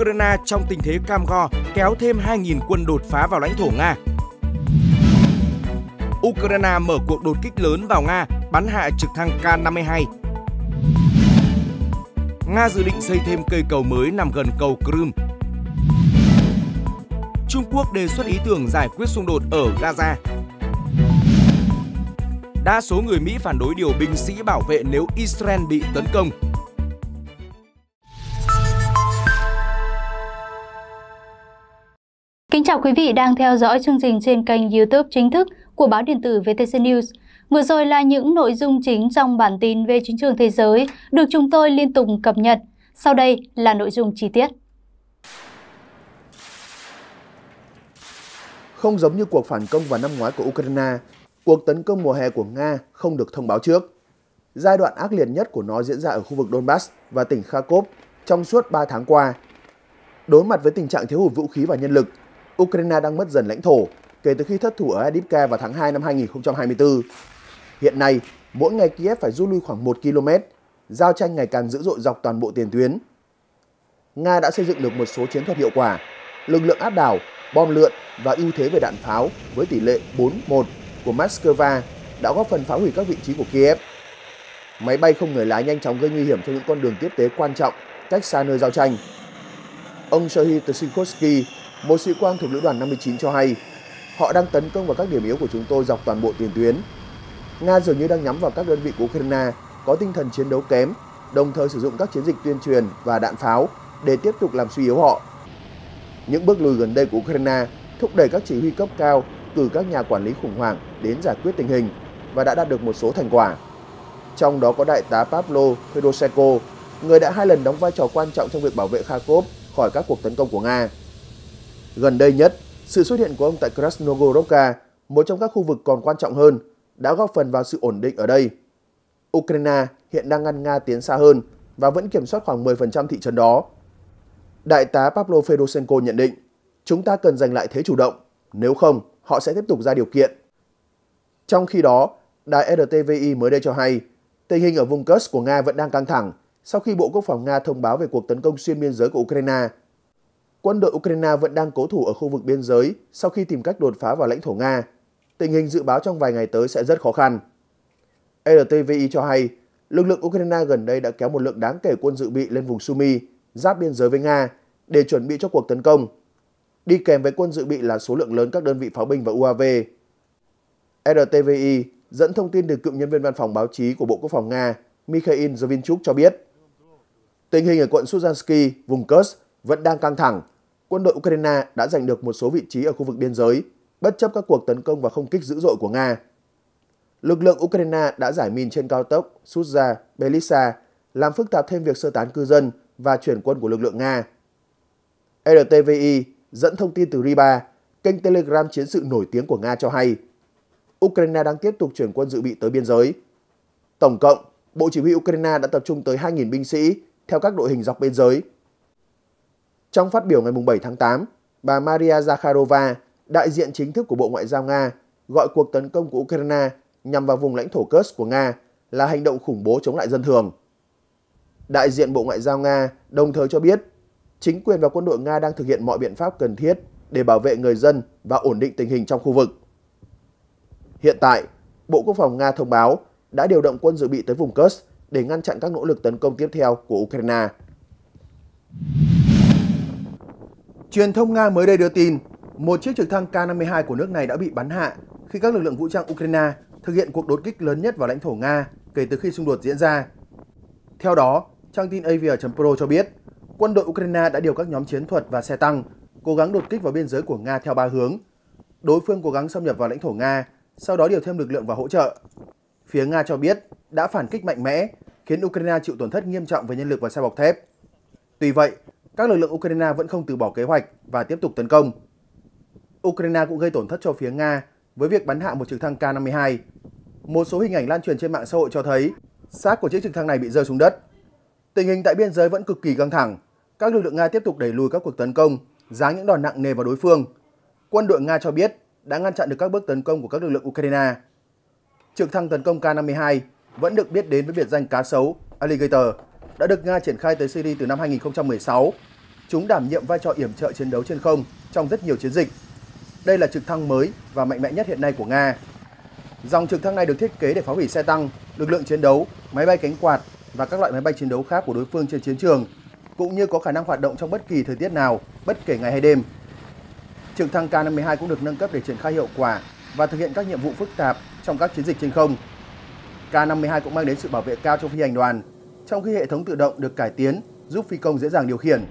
Ukraine trong tình thế cam go kéo thêm 2.000 quân đột phá vào lãnh thổ Nga. Ukraine mở cuộc đột kích lớn vào Nga, bắn hạ trực thăng K-52. Nga dự định xây thêm cây cầu mới nằm gần cầu Crimea. Trung Quốc đề xuất ý tưởng giải quyết xung đột ở Gaza. Đa số người Mỹ phản đối điều binh sĩ bảo vệ nếu Israel bị tấn công Kính chào quý vị đang theo dõi chương trình trên kênh YouTube chính thức của báo điện tử VTC News. Vừa rồi là những nội dung chính trong bản tin về chính trường thế giới được chúng tôi liên tục cập nhật. Sau đây là nội dung chi tiết. Không giống như cuộc phản công vào năm ngoái của Ukraine, cuộc tấn công mùa hè của Nga không được thông báo trước. Giai đoạn ác liệt nhất của nó diễn ra ở khu vực Donbass và tỉnh Kharkov trong suốt 3 tháng qua. Đối mặt với tình trạng thiếu hụt vũ khí và nhân lực, Ukraine đang mất dần lãnh thổ kể từ khi thất thủ ở Adivka vào tháng 2 năm 2024. Hiện nay, mỗi ngày Kiev phải rút lui khoảng 1 km, giao tranh ngày càng dữ dội dọc toàn bộ tiền tuyến. Nga đã xây dựng được một số chiến thuật hiệu quả, lực lượng áp đảo, bom lượn và ưu thế về đạn pháo với tỷ lệ 4-1 của Moscow đã góp phần phá hủy các vị trí của Kiev. Máy bay không người lái nhanh chóng gây nguy hiểm cho những con đường tiếp tế quan trọng cách xa nơi giao tranh. Ông Serhiy Tsikhovsky, một sĩ quan thuộc lữ đoàn 59 cho hay, họ đang tấn công vào các điểm yếu của chúng tôi dọc toàn bộ tiền tuyến. Nga dường như đang nhắm vào các đơn vị của Ukraine có tinh thần chiến đấu kém, đồng thời sử dụng các chiến dịch tuyên truyền và đạn pháo để tiếp tục làm suy yếu họ. Những bước lùi gần đây của Ukraine thúc đẩy các chỉ huy cấp cao cử các nhà quản lý khủng hoảng đến giải quyết tình hình và đã đạt được một số thành quả. Trong đó có đại tá Pablo Fedoshenko, người đã hai lần đóng vai trò quan trọng trong việc bảo vệ Kharkov khỏi các cuộc tấn công của Nga. Gần đây nhất, sự xuất hiện của ông tại Krasnogorovka, một trong các khu vực còn quan trọng hơn, đã góp phần vào sự ổn định ở đây. Ukraine hiện đang ngăn Nga tiến xa hơn và vẫn kiểm soát khoảng 10% thị trấn đó. Đại tá Pavlo Fedosenko nhận định, chúng ta cần giành lại thế chủ động, nếu không họ sẽ tiếp tục ra điều kiện. Trong khi đó, đài RTVI mới đây cho hay, tình hình ở vùng Kursk của Nga vẫn đang căng thẳng sau khi Bộ Quốc phòng Nga thông báo về cuộc tấn công xuyên biên giới của Ukraine quân đội Ukraine vẫn đang cố thủ ở khu vực biên giới sau khi tìm cách đột phá vào lãnh thổ Nga. Tình hình dự báo trong vài ngày tới sẽ rất khó khăn. RTVI cho hay, lực lượng Ukraine gần đây đã kéo một lượng đáng kể quân dự bị lên vùng Sumy, giáp biên giới với Nga, để chuẩn bị cho cuộc tấn công. Đi kèm với quân dự bị là số lượng lớn các đơn vị pháo binh và UAV. RTVI dẫn thông tin từ cựu nhân viên văn phòng báo chí của Bộ Quốc phòng Nga Mikhail Zvinchuk cho biết, tình hình ở quận Suzhansky, vùng Kursk vẫn đang căng thẳng quân đội Ukraine đã giành được một số vị trí ở khu vực biên giới, bất chấp các cuộc tấn công và không kích dữ dội của Nga. Lực lượng Ukraine đã giải min trên cao tốc Suzha, Belisa, làm phức tạp thêm việc sơ tán cư dân và chuyển quân của lực lượng Nga. RTVI dẫn thông tin từ Riba, kênh Telegram chiến sự nổi tiếng của Nga cho hay, Ukraine đang tiếp tục chuyển quân dự bị tới biên giới. Tổng cộng, Bộ Chỉ huy Ukraine đã tập trung tới 2.000 binh sĩ theo các đội hình dọc biên giới trong phát biểu ngày 7 tháng 8, bà Maria Zakharova, đại diện chính thức của Bộ Ngoại giao Nga, gọi cuộc tấn công của Ukraine nhằm vào vùng lãnh thổ Kursk của Nga là hành động khủng bố chống lại dân thường. Đại diện Bộ Ngoại giao Nga đồng thời cho biết, chính quyền và quân đội Nga đang thực hiện mọi biện pháp cần thiết để bảo vệ người dân và ổn định tình hình trong khu vực. Hiện tại, Bộ Quốc phòng Nga thông báo đã điều động quân dự bị tới vùng Kursk để ngăn chặn các nỗ lực tấn công tiếp theo của Ukraine. Truyền thông Nga mới đây đưa tin, một chiếc trực thăng K-52 của nước này đã bị bắn hạ khi các lực lượng vũ trang Ukraine thực hiện cuộc đột kích lớn nhất vào lãnh thổ Nga kể từ khi xung đột diễn ra. Theo đó, trang tin Avia.pro cho biết, quân đội Ukraine đã điều các nhóm chiến thuật và xe tăng cố gắng đột kích vào biên giới của Nga theo ba hướng. Đối phương cố gắng xâm nhập vào lãnh thổ Nga, sau đó điều thêm lực lượng và hỗ trợ. Phía Nga cho biết đã phản kích mạnh mẽ, khiến Ukraine chịu tổn thất nghiêm trọng về nhân lực và xe bọc thép. Tuy vậy, các lực lượng Ukraine vẫn không từ bỏ kế hoạch và tiếp tục tấn công. Ukraine cũng gây tổn thất cho phía Nga với việc bắn hạ một trực thăng K-52. Một số hình ảnh lan truyền trên mạng xã hội cho thấy xác của chiếc trực thăng này bị rơi xuống đất. Tình hình tại biên giới vẫn cực kỳ căng thẳng. Các lực lượng Nga tiếp tục đẩy lùi các cuộc tấn công, giáng những đòn nặng nề vào đối phương. Quân đội Nga cho biết đã ngăn chặn được các bước tấn công của các lực lượng Ukraine. Trực thăng tấn công K-52 vẫn được biết đến với biệt danh cá sấu Alligator đã được Nga triển khai tới Syria từ năm 2016 chúng đảm nhiệm vai trò yểm trợ chiến đấu trên không trong rất nhiều chiến dịch. Đây là trực thăng mới và mạnh mẽ nhất hiện nay của Nga. Dòng trực thăng này được thiết kế để phá hủy xe tăng, lực lượng chiến đấu, máy bay cánh quạt và các loại máy bay chiến đấu khác của đối phương trên chiến trường, cũng như có khả năng hoạt động trong bất kỳ thời tiết nào, bất kể ngày hay đêm. Trực thăng K-52 cũng được nâng cấp để triển khai hiệu quả và thực hiện các nhiệm vụ phức tạp trong các chiến dịch trên không. K-52 cũng mang đến sự bảo vệ cao cho phi hành đoàn, trong khi hệ thống tự động được cải tiến giúp phi công dễ dàng điều khiển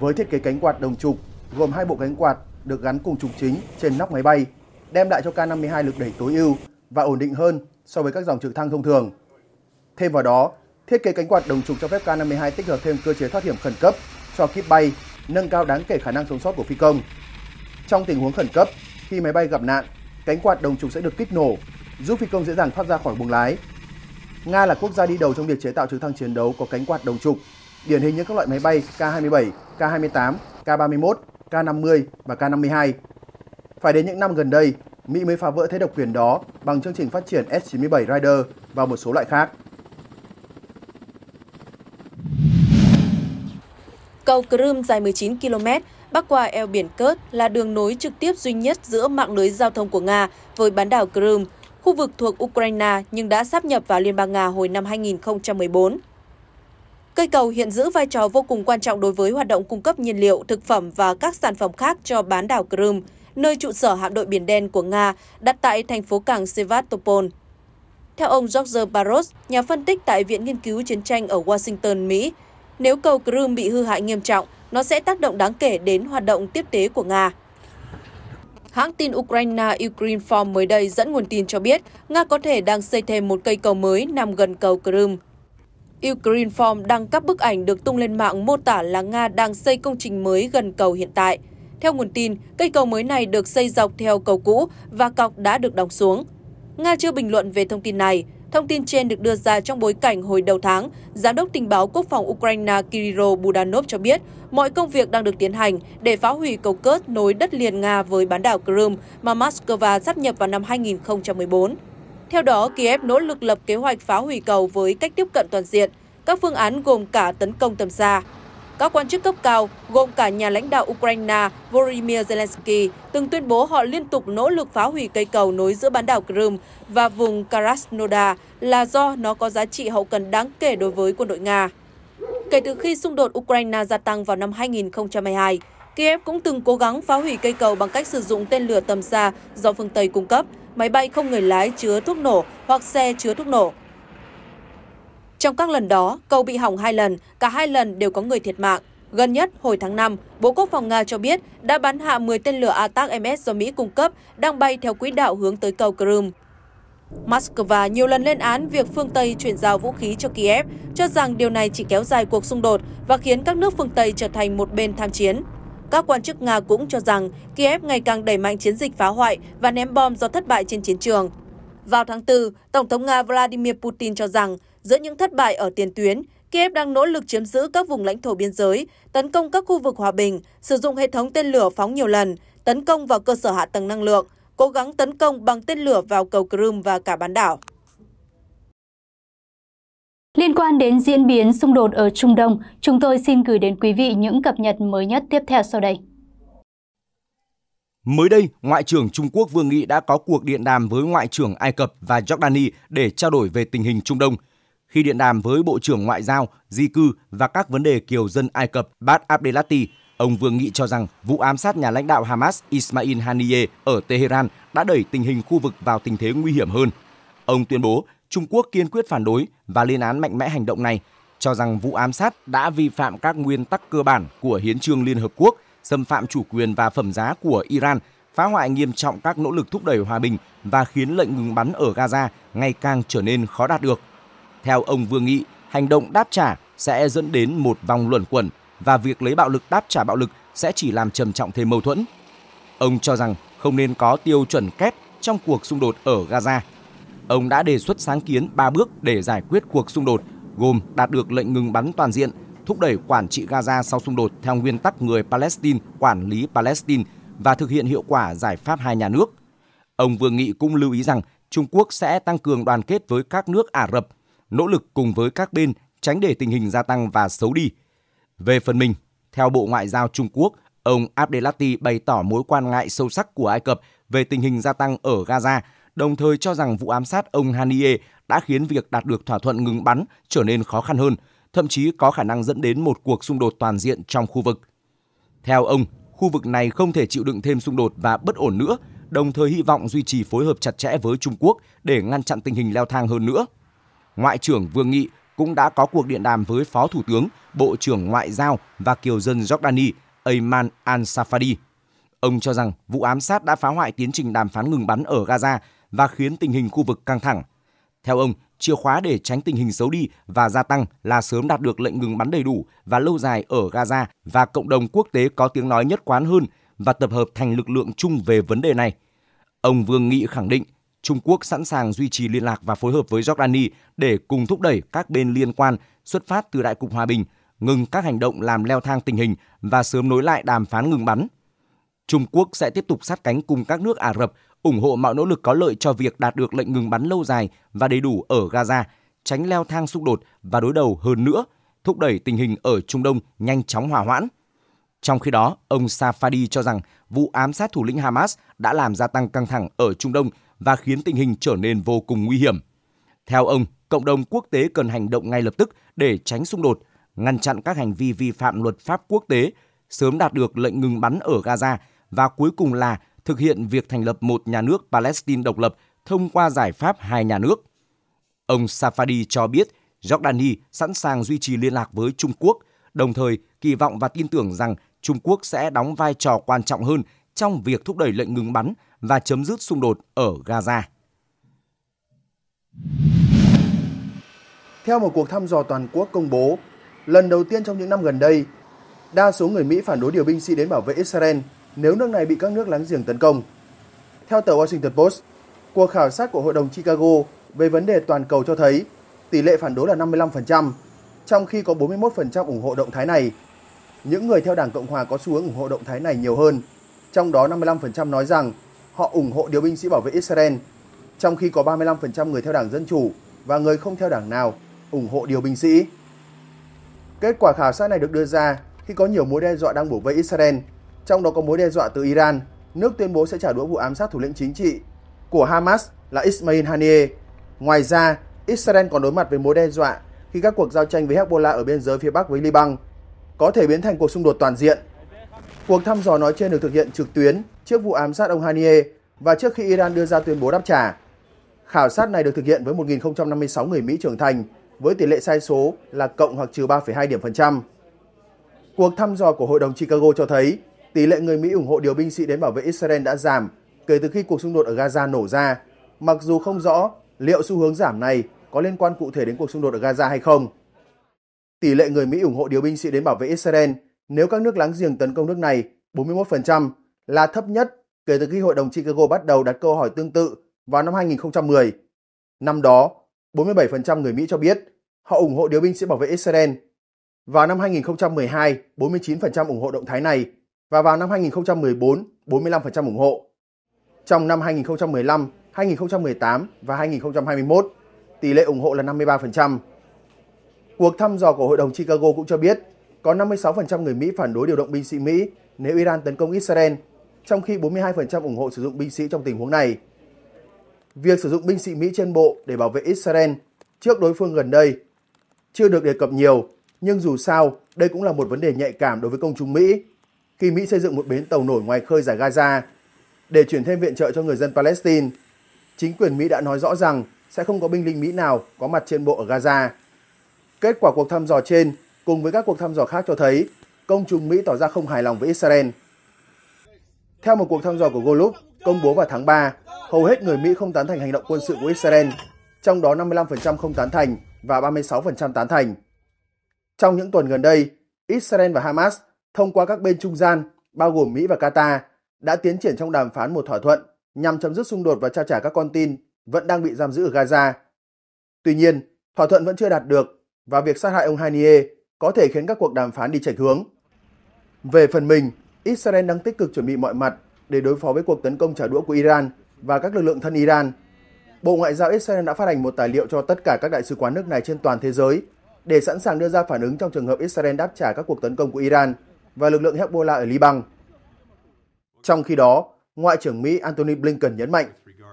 với thiết kế cánh quạt đồng trục gồm hai bộ cánh quạt được gắn cùng trục chính trên nóc máy bay, đem lại cho K52 lực đẩy tối ưu và ổn định hơn so với các dòng trực thăng thông thường. Thêm vào đó, thiết kế cánh quạt đồng trục cho phép K52 tích hợp thêm cơ chế thoát hiểm khẩn cấp cho kíp bay, nâng cao đáng kể khả năng sống sót của phi công. Trong tình huống khẩn cấp, khi máy bay gặp nạn, cánh quạt đồng trục sẽ được kích nổ, giúp phi công dễ dàng thoát ra khỏi buồng lái. Nga là quốc gia đi đầu trong việc chế tạo trực thăng chiến đấu có cánh quạt đồng trục điển hình như các loại máy bay K-27, K-28, K-31, K-50 và K-52. Phải đến những năm gần đây, Mỹ mới phá vỡ thế độc quyền đó bằng chương trình phát triển S-97 Rider và một số loại khác. Cầu Crimea dài 19 km bắc qua eo biển Kerch là đường nối trực tiếp duy nhất giữa mạng lưới giao thông của Nga với bán đảo Crimea, khu vực thuộc Ukraine nhưng đã sáp nhập vào Liên bang Nga hồi năm 2014. Cây cầu hiện giữ vai trò vô cùng quan trọng đối với hoạt động cung cấp nhiên liệu, thực phẩm và các sản phẩm khác cho bán đảo Crimea, nơi trụ sở hạm đội Biển Đen của Nga đặt tại thành phố cảng Sevastopol. Theo ông George Barros, nhà phân tích tại Viện Nghiên cứu Chiến tranh ở Washington, Mỹ, nếu cầu Crimea bị hư hại nghiêm trọng, nó sẽ tác động đáng kể đến hoạt động tiếp tế của Nga. Hãng tin Ukraine Ukrinform mới đây dẫn nguồn tin cho biết Nga có thể đang xây thêm một cây cầu mới nằm gần cầu Crimea. Ukraine Farm đăng các bức ảnh được tung lên mạng mô tả là Nga đang xây công trình mới gần cầu hiện tại. Theo nguồn tin, cây cầu mới này được xây dọc theo cầu cũ và cọc đã được đóng xuống. Nga chưa bình luận về thông tin này. Thông tin trên được đưa ra trong bối cảnh hồi đầu tháng, Giám đốc tình báo quốc phòng Ukraine Kirill Budanov cho biết mọi công việc đang được tiến hành để phá hủy cầu cớt nối đất liền Nga với bán đảo Crimea mà Moscow sáp nhập vào năm 2014. Theo đó, Kiev nỗ lực lập kế hoạch phá hủy cầu với cách tiếp cận toàn diện, các phương án gồm cả tấn công tầm xa. Các quan chức cấp cao, gồm cả nhà lãnh đạo Ukraine Volodymyr Zelensky, từng tuyên bố họ liên tục nỗ lực phá hủy cây cầu nối giữa bán đảo Crimea và vùng Krasnodar là do nó có giá trị hậu cần đáng kể đối với quân đội Nga. Kể từ khi xung đột Ukraine gia tăng vào năm 2022, Kiev cũng từng cố gắng phá hủy cây cầu bằng cách sử dụng tên lửa tầm xa do phương Tây cung cấp, máy bay không người lái chứa thuốc nổ hoặc xe chứa thuốc nổ. Trong các lần đó, cầu bị hỏng hai lần, cả hai lần đều có người thiệt mạng. Gần nhất, hồi tháng 5, Bộ Quốc phòng Nga cho biết đã bắn hạ 10 tên lửa ATAC-MS do Mỹ cung cấp đang bay theo quỹ đạo hướng tới cầu Crimea. Moscow nhiều lần lên án việc phương Tây chuyển giao vũ khí cho Kiev, cho rằng điều này chỉ kéo dài cuộc xung đột và khiến các nước phương Tây trở thành một bên tham chiến. Các quan chức Nga cũng cho rằng Kiev ngày càng đẩy mạnh chiến dịch phá hoại và ném bom do thất bại trên chiến trường. Vào tháng 4, Tổng thống Nga Vladimir Putin cho rằng giữa những thất bại ở tiền tuyến, Kiev đang nỗ lực chiếm giữ các vùng lãnh thổ biên giới, tấn công các khu vực hòa bình, sử dụng hệ thống tên lửa phóng nhiều lần, tấn công vào cơ sở hạ tầng năng lượng, cố gắng tấn công bằng tên lửa vào cầu Crimea và cả bán đảo. Liên quan đến diễn biến xung đột ở Trung Đông, chúng tôi xin gửi đến quý vị những cập nhật mới nhất tiếp theo sau đây. Mới đây, Ngoại trưởng Trung Quốc Vương Nghị đã có cuộc điện đàm với Ngoại trưởng Ai Cập và Jordani để trao đổi về tình hình Trung Đông. Khi điện đàm với Bộ trưởng Ngoại giao, Di cư và các vấn đề kiều dân Ai Cập Bad Abdelati, ông Vương Nghị cho rằng vụ ám sát nhà lãnh đạo Hamas Ismail Haniyeh ở Tehran đã đẩy tình hình khu vực vào tình thế nguy hiểm hơn. Ông tuyên bố Trung Quốc kiên quyết phản đối và lên án mạnh mẽ hành động này, cho rằng vụ ám sát đã vi phạm các nguyên tắc cơ bản của hiến trương Liên hợp quốc, xâm phạm chủ quyền và phẩm giá của Iran, phá hoại nghiêm trọng các nỗ lực thúc đẩy hòa bình và khiến lệnh ngừng bắn ở Gaza ngày càng trở nên khó đạt được. Theo ông Vương Nghị, hành động đáp trả sẽ dẫn đến một vòng luẩn quẩn và việc lấy bạo lực đáp trả bạo lực sẽ chỉ làm trầm trọng thêm mâu thuẫn. Ông cho rằng không nên có tiêu chuẩn kép trong cuộc xung đột ở Gaza ông đã đề xuất sáng kiến 3 bước để giải quyết cuộc xung đột, gồm đạt được lệnh ngừng bắn toàn diện, thúc đẩy quản trị Gaza sau xung đột theo nguyên tắc người Palestine quản lý Palestine và thực hiện hiệu quả giải pháp hai nhà nước. Ông Vương Nghị cũng lưu ý rằng Trung Quốc sẽ tăng cường đoàn kết với các nước Ả Rập, nỗ lực cùng với các bên tránh để tình hình gia tăng và xấu đi. Về phần mình, theo Bộ Ngoại giao Trung Quốc, ông Abdelati bày tỏ mối quan ngại sâu sắc của Ai Cập về tình hình gia tăng ở Gaza – đồng thời cho rằng vụ ám sát ông Haniye đã khiến việc đạt được thỏa thuận ngừng bắn trở nên khó khăn hơn, thậm chí có khả năng dẫn đến một cuộc xung đột toàn diện trong khu vực. Theo ông, khu vực này không thể chịu đựng thêm xung đột và bất ổn nữa, đồng thời hy vọng duy trì phối hợp chặt chẽ với Trung Quốc để ngăn chặn tình hình leo thang hơn nữa. Ngoại trưởng Vương Nghị cũng đã có cuộc điện đàm với Phó Thủ tướng, Bộ trưởng Ngoại giao và kiều dân Jordani Ayman al-Safadi. Ông cho rằng vụ ám sát đã phá hoại tiến trình đàm phán ngừng bắn ở Gaza và khiến tình hình khu vực căng thẳng. Theo ông, chìa khóa để tránh tình hình xấu đi và gia tăng là sớm đạt được lệnh ngừng bắn đầy đủ và lâu dài ở Gaza và cộng đồng quốc tế có tiếng nói nhất quán hơn và tập hợp thành lực lượng chung về vấn đề này. Ông Vương Nghị khẳng định Trung Quốc sẵn sàng duy trì liên lạc và phối hợp với Jordani để cùng thúc đẩy các bên liên quan xuất phát từ Đại cục Hòa bình, ngừng các hành động làm leo thang tình hình và sớm nối lại đàm phán ngừng bắn. Trung Quốc sẽ tiếp tục sát cánh cùng các nước Ả Rập ủng hộ mọi nỗ lực có lợi cho việc đạt được lệnh ngừng bắn lâu dài và đầy đủ ở Gaza, tránh leo thang xung đột và đối đầu hơn nữa, thúc đẩy tình hình ở Trung Đông nhanh chóng hòa hoãn. Trong khi đó, ông Safadi cho rằng vụ ám sát thủ lĩnh Hamas đã làm gia tăng căng thẳng ở Trung Đông và khiến tình hình trở nên vô cùng nguy hiểm. Theo ông, cộng đồng quốc tế cần hành động ngay lập tức để tránh xung đột, ngăn chặn các hành vi vi phạm luật pháp quốc tế, sớm đạt được lệnh ngừng bắn ở Gaza và cuối cùng là thực hiện việc thành lập một nhà nước Palestine độc lập thông qua giải pháp hai nhà nước. Ông Safadi cho biết Jordani sẵn sàng duy trì liên lạc với Trung Quốc, đồng thời kỳ vọng và tin tưởng rằng Trung Quốc sẽ đóng vai trò quan trọng hơn trong việc thúc đẩy lệnh ngừng bắn và chấm dứt xung đột ở Gaza. Theo một cuộc thăm dò toàn quốc công bố, lần đầu tiên trong những năm gần đây, đa số người Mỹ phản đối điều binh sĩ đến bảo vệ Israel nếu nước này bị các nước láng giềng tấn công. Theo tờ Washington Post, cuộc khảo sát của Hội đồng Chicago về vấn đề toàn cầu cho thấy tỷ lệ phản đối là 55%, trong khi có 41% ủng hộ động thái này. Những người theo Đảng Cộng Hòa có xu hướng ủng hộ động thái này nhiều hơn, trong đó 55% nói rằng họ ủng hộ điều binh sĩ bảo vệ Israel, trong khi có 35% người theo Đảng Dân Chủ và người không theo đảng nào ủng hộ điều binh sĩ. Kết quả khảo sát này được đưa ra khi có nhiều mối đe dọa đang bổ vây Israel trong đó có mối đe dọa từ Iran, nước tuyên bố sẽ trả đũa vụ ám sát thủ lĩnh chính trị của Hamas là Ismail Haniyeh. Ngoài ra, Israel còn đối mặt với mối đe dọa khi các cuộc giao tranh với Hezbollah ở biên giới phía Bắc với Liban có thể biến thành cuộc xung đột toàn diện. Cuộc thăm dò nói trên được thực hiện trực tuyến trước vụ ám sát ông Haniyeh và trước khi Iran đưa ra tuyên bố đáp trả. Khảo sát này được thực hiện với 1.056 người Mỹ trưởng thành với tỷ lệ sai số là cộng hoặc trừ 3,2 điểm phần trăm. Cuộc thăm dò của Hội đồng Chicago cho thấy tỷ lệ người Mỹ ủng hộ điều binh sĩ đến bảo vệ Israel đã giảm kể từ khi cuộc xung đột ở Gaza nổ ra, mặc dù không rõ liệu xu hướng giảm này có liên quan cụ thể đến cuộc xung đột ở Gaza hay không. Tỷ lệ người Mỹ ủng hộ điều binh sĩ đến bảo vệ Israel nếu các nước láng giềng tấn công nước này 41% là thấp nhất kể từ khi Hội đồng Chicago bắt đầu đặt câu hỏi tương tự vào năm 2010. Năm đó, 47% người Mỹ cho biết họ ủng hộ điều binh sĩ bảo vệ Israel. Vào năm 2012, 49% ủng hộ động thái này và vào năm 2014 45% ủng hộ. Trong năm 2015, 2018 và 2021, tỷ lệ ủng hộ là 53%. Cuộc thăm dò của Hội đồng Chicago cũng cho biết có 56% người Mỹ phản đối điều động binh sĩ Mỹ nếu Iran tấn công Israel, trong khi 42% ủng hộ sử dụng binh sĩ trong tình huống này. Việc sử dụng binh sĩ Mỹ trên bộ để bảo vệ Israel trước đối phương gần đây chưa được đề cập nhiều, nhưng dù sao đây cũng là một vấn đề nhạy cảm đối với công chúng Mỹ khi Mỹ xây dựng một bến tàu nổi ngoài khơi giải Gaza để chuyển thêm viện trợ cho người dân Palestine. Chính quyền Mỹ đã nói rõ rằng sẽ không có binh lính Mỹ nào có mặt trên bộ ở Gaza. Kết quả cuộc thăm dò trên cùng với các cuộc thăm dò khác cho thấy công chúng Mỹ tỏ ra không hài lòng với Israel. Theo một cuộc thăm dò của Gallup công bố vào tháng 3, hầu hết người Mỹ không tán thành hành động quân sự của Israel, trong đó 55% không tán thành và 36% tán thành. Trong những tuần gần đây, Israel và Hamas thông qua các bên trung gian, bao gồm Mỹ và Qatar, đã tiến triển trong đàm phán một thỏa thuận nhằm chấm dứt xung đột và trao trả các con tin vẫn đang bị giam giữ ở Gaza. Tuy nhiên, thỏa thuận vẫn chưa đạt được và việc sát hại ông Haniye có thể khiến các cuộc đàm phán đi chệch hướng. Về phần mình, Israel đang tích cực chuẩn bị mọi mặt để đối phó với cuộc tấn công trả đũa của Iran và các lực lượng thân Iran. Bộ Ngoại giao Israel đã phát hành một tài liệu cho tất cả các đại sứ quán nước này trên toàn thế giới để sẵn sàng đưa ra phản ứng trong trường hợp Israel đáp trả các cuộc tấn công của Iran – và lực lượng Hezbollah ở Liban. Trong khi đó, Ngoại trưởng Mỹ Antony Blinken nhấn mạnh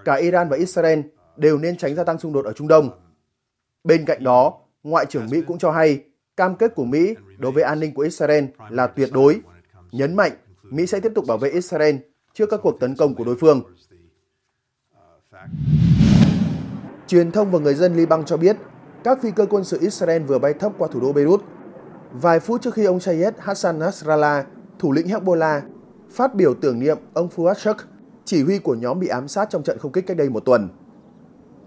cả Iran và Israel đều nên tránh gia tăng xung đột ở Trung Đông. Bên cạnh đó, Ngoại trưởng Mỹ cũng cho hay cam kết của Mỹ đối với an ninh của Israel là tuyệt đối, nhấn mạnh Mỹ sẽ tiếp tục bảo vệ Israel trước các cuộc tấn công của đối phương. Truyền thông và người dân Liban cho biết, các phi cơ quân sự Israel vừa bay thấp qua thủ đô Beirut Vài phút trước khi ông Sayed Hassan Nasrallah, thủ lĩnh Hezbollah, phát biểu tưởng niệm ông Fuad Shuk, chỉ huy của nhóm bị ám sát trong trận không kích cách đây một tuần.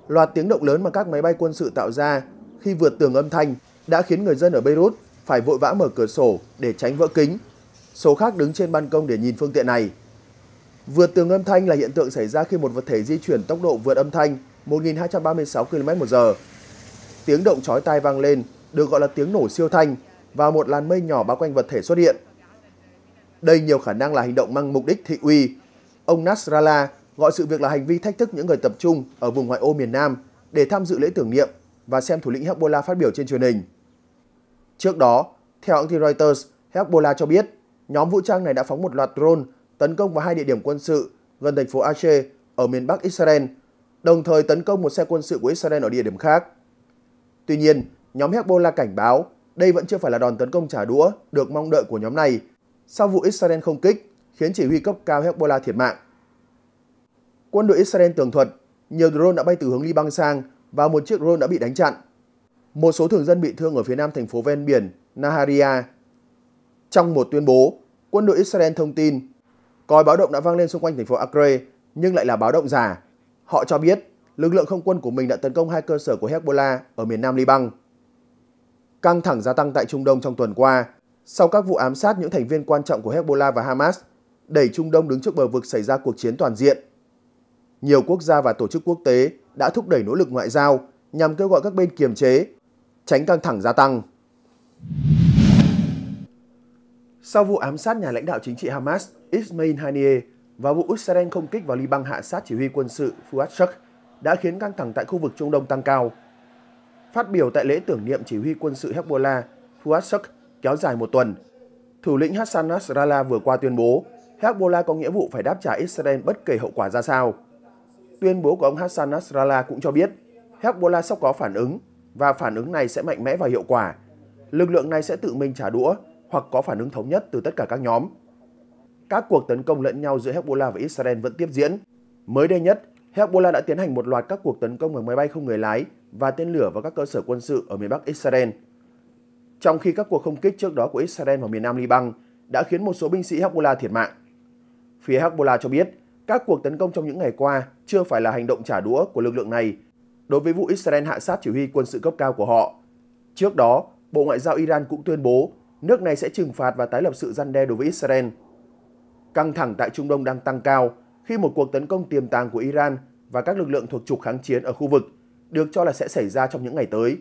Loạt tiếng động lớn mà các máy bay quân sự tạo ra khi vượt tường âm thanh đã khiến người dân ở Beirut phải vội vã mở cửa sổ để tránh vỡ kính. Số khác đứng trên ban công để nhìn phương tiện này. Vượt tường âm thanh là hiện tượng xảy ra khi một vật thể di chuyển tốc độ vượt âm thanh 1.236 km/h. Tiếng động chói tai vang lên, được gọi là tiếng nổ siêu thanh và một làn mây nhỏ bao quanh vật thể xuất hiện. Đây nhiều khả năng là hành động mang mục đích thị uy. Ông Nasrallah gọi sự việc là hành vi thách thức những người tập trung ở vùng ngoại ô miền Nam để tham dự lễ tưởng niệm và xem thủ lĩnh Hezbollah phát biểu trên truyền hình. Trước đó, theo hãng tin Reuters, Hezbollah cho biết nhóm vũ trang này đã phóng một loạt drone tấn công vào hai địa điểm quân sự gần thành phố Aceh ở miền Bắc Israel, đồng thời tấn công một xe quân sự của Israel ở địa điểm khác. Tuy nhiên, nhóm Hezbollah cảnh báo đây vẫn chưa phải là đòn tấn công trả đũa được mong đợi của nhóm này sau vụ Israel không kích khiến chỉ huy cấp cao Hezbollah thiệt mạng. Quân đội Israel tường thuật nhiều drone đã bay từ hướng Liban sang và một chiếc drone đã bị đánh chặn. Một số thường dân bị thương ở phía nam thành phố ven biển Naharia. Trong một tuyên bố, quân đội Israel thông tin còi báo động đã vang lên xung quanh thành phố Acre nhưng lại là báo động giả. Họ cho biết lực lượng không quân của mình đã tấn công hai cơ sở của Hezbollah ở miền nam Liban căng thẳng gia tăng tại Trung Đông trong tuần qua sau các vụ ám sát những thành viên quan trọng của Hezbollah và Hamas, đẩy Trung Đông đứng trước bờ vực xảy ra cuộc chiến toàn diện. Nhiều quốc gia và tổ chức quốc tế đã thúc đẩy nỗ lực ngoại giao nhằm kêu gọi các bên kiềm chế, tránh căng thẳng gia tăng. Sau vụ ám sát nhà lãnh đạo chính trị Hamas Ismail Haniyeh và vụ Israel không kích vào Liban hạ sát chỉ huy quân sự Fuad shuk đã khiến căng thẳng tại khu vực Trung Đông tăng cao. Phát biểu tại lễ tưởng niệm chỉ huy quân sự Hezbollah, Fuad Shuk kéo dài một tuần, thủ lĩnh Hassan Nasrallah vừa qua tuyên bố Hezbollah có nghĩa vụ phải đáp trả Israel bất kể hậu quả ra sao. Tuyên bố của ông Hassan Nasrallah cũng cho biết Hezbollah sắp có phản ứng và phản ứng này sẽ mạnh mẽ và hiệu quả. Lực lượng này sẽ tự mình trả đũa hoặc có phản ứng thống nhất từ tất cả các nhóm. Các cuộc tấn công lẫn nhau giữa Hezbollah và Israel vẫn tiếp diễn. Mới đây nhất, Hezbollah đã tiến hành một loạt các cuộc tấn công bằng máy bay không người lái và tên lửa vào các cơ sở quân sự ở miền Bắc Israel. Trong khi các cuộc không kích trước đó của Israel vào miền Nam Liban đã khiến một số binh sĩ Hezbollah thiệt mạng. Phía Hezbollah cho biết các cuộc tấn công trong những ngày qua chưa phải là hành động trả đũa của lực lượng này đối với vụ Israel hạ sát chỉ huy quân sự cấp cao của họ. Trước đó, Bộ Ngoại giao Iran cũng tuyên bố nước này sẽ trừng phạt và tái lập sự gian đe đối với Israel. Căng thẳng tại Trung Đông đang tăng cao khi một cuộc tấn công tiềm tàng của Iran và các lực lượng thuộc trục kháng chiến ở khu vực được cho là sẽ xảy ra trong những ngày tới.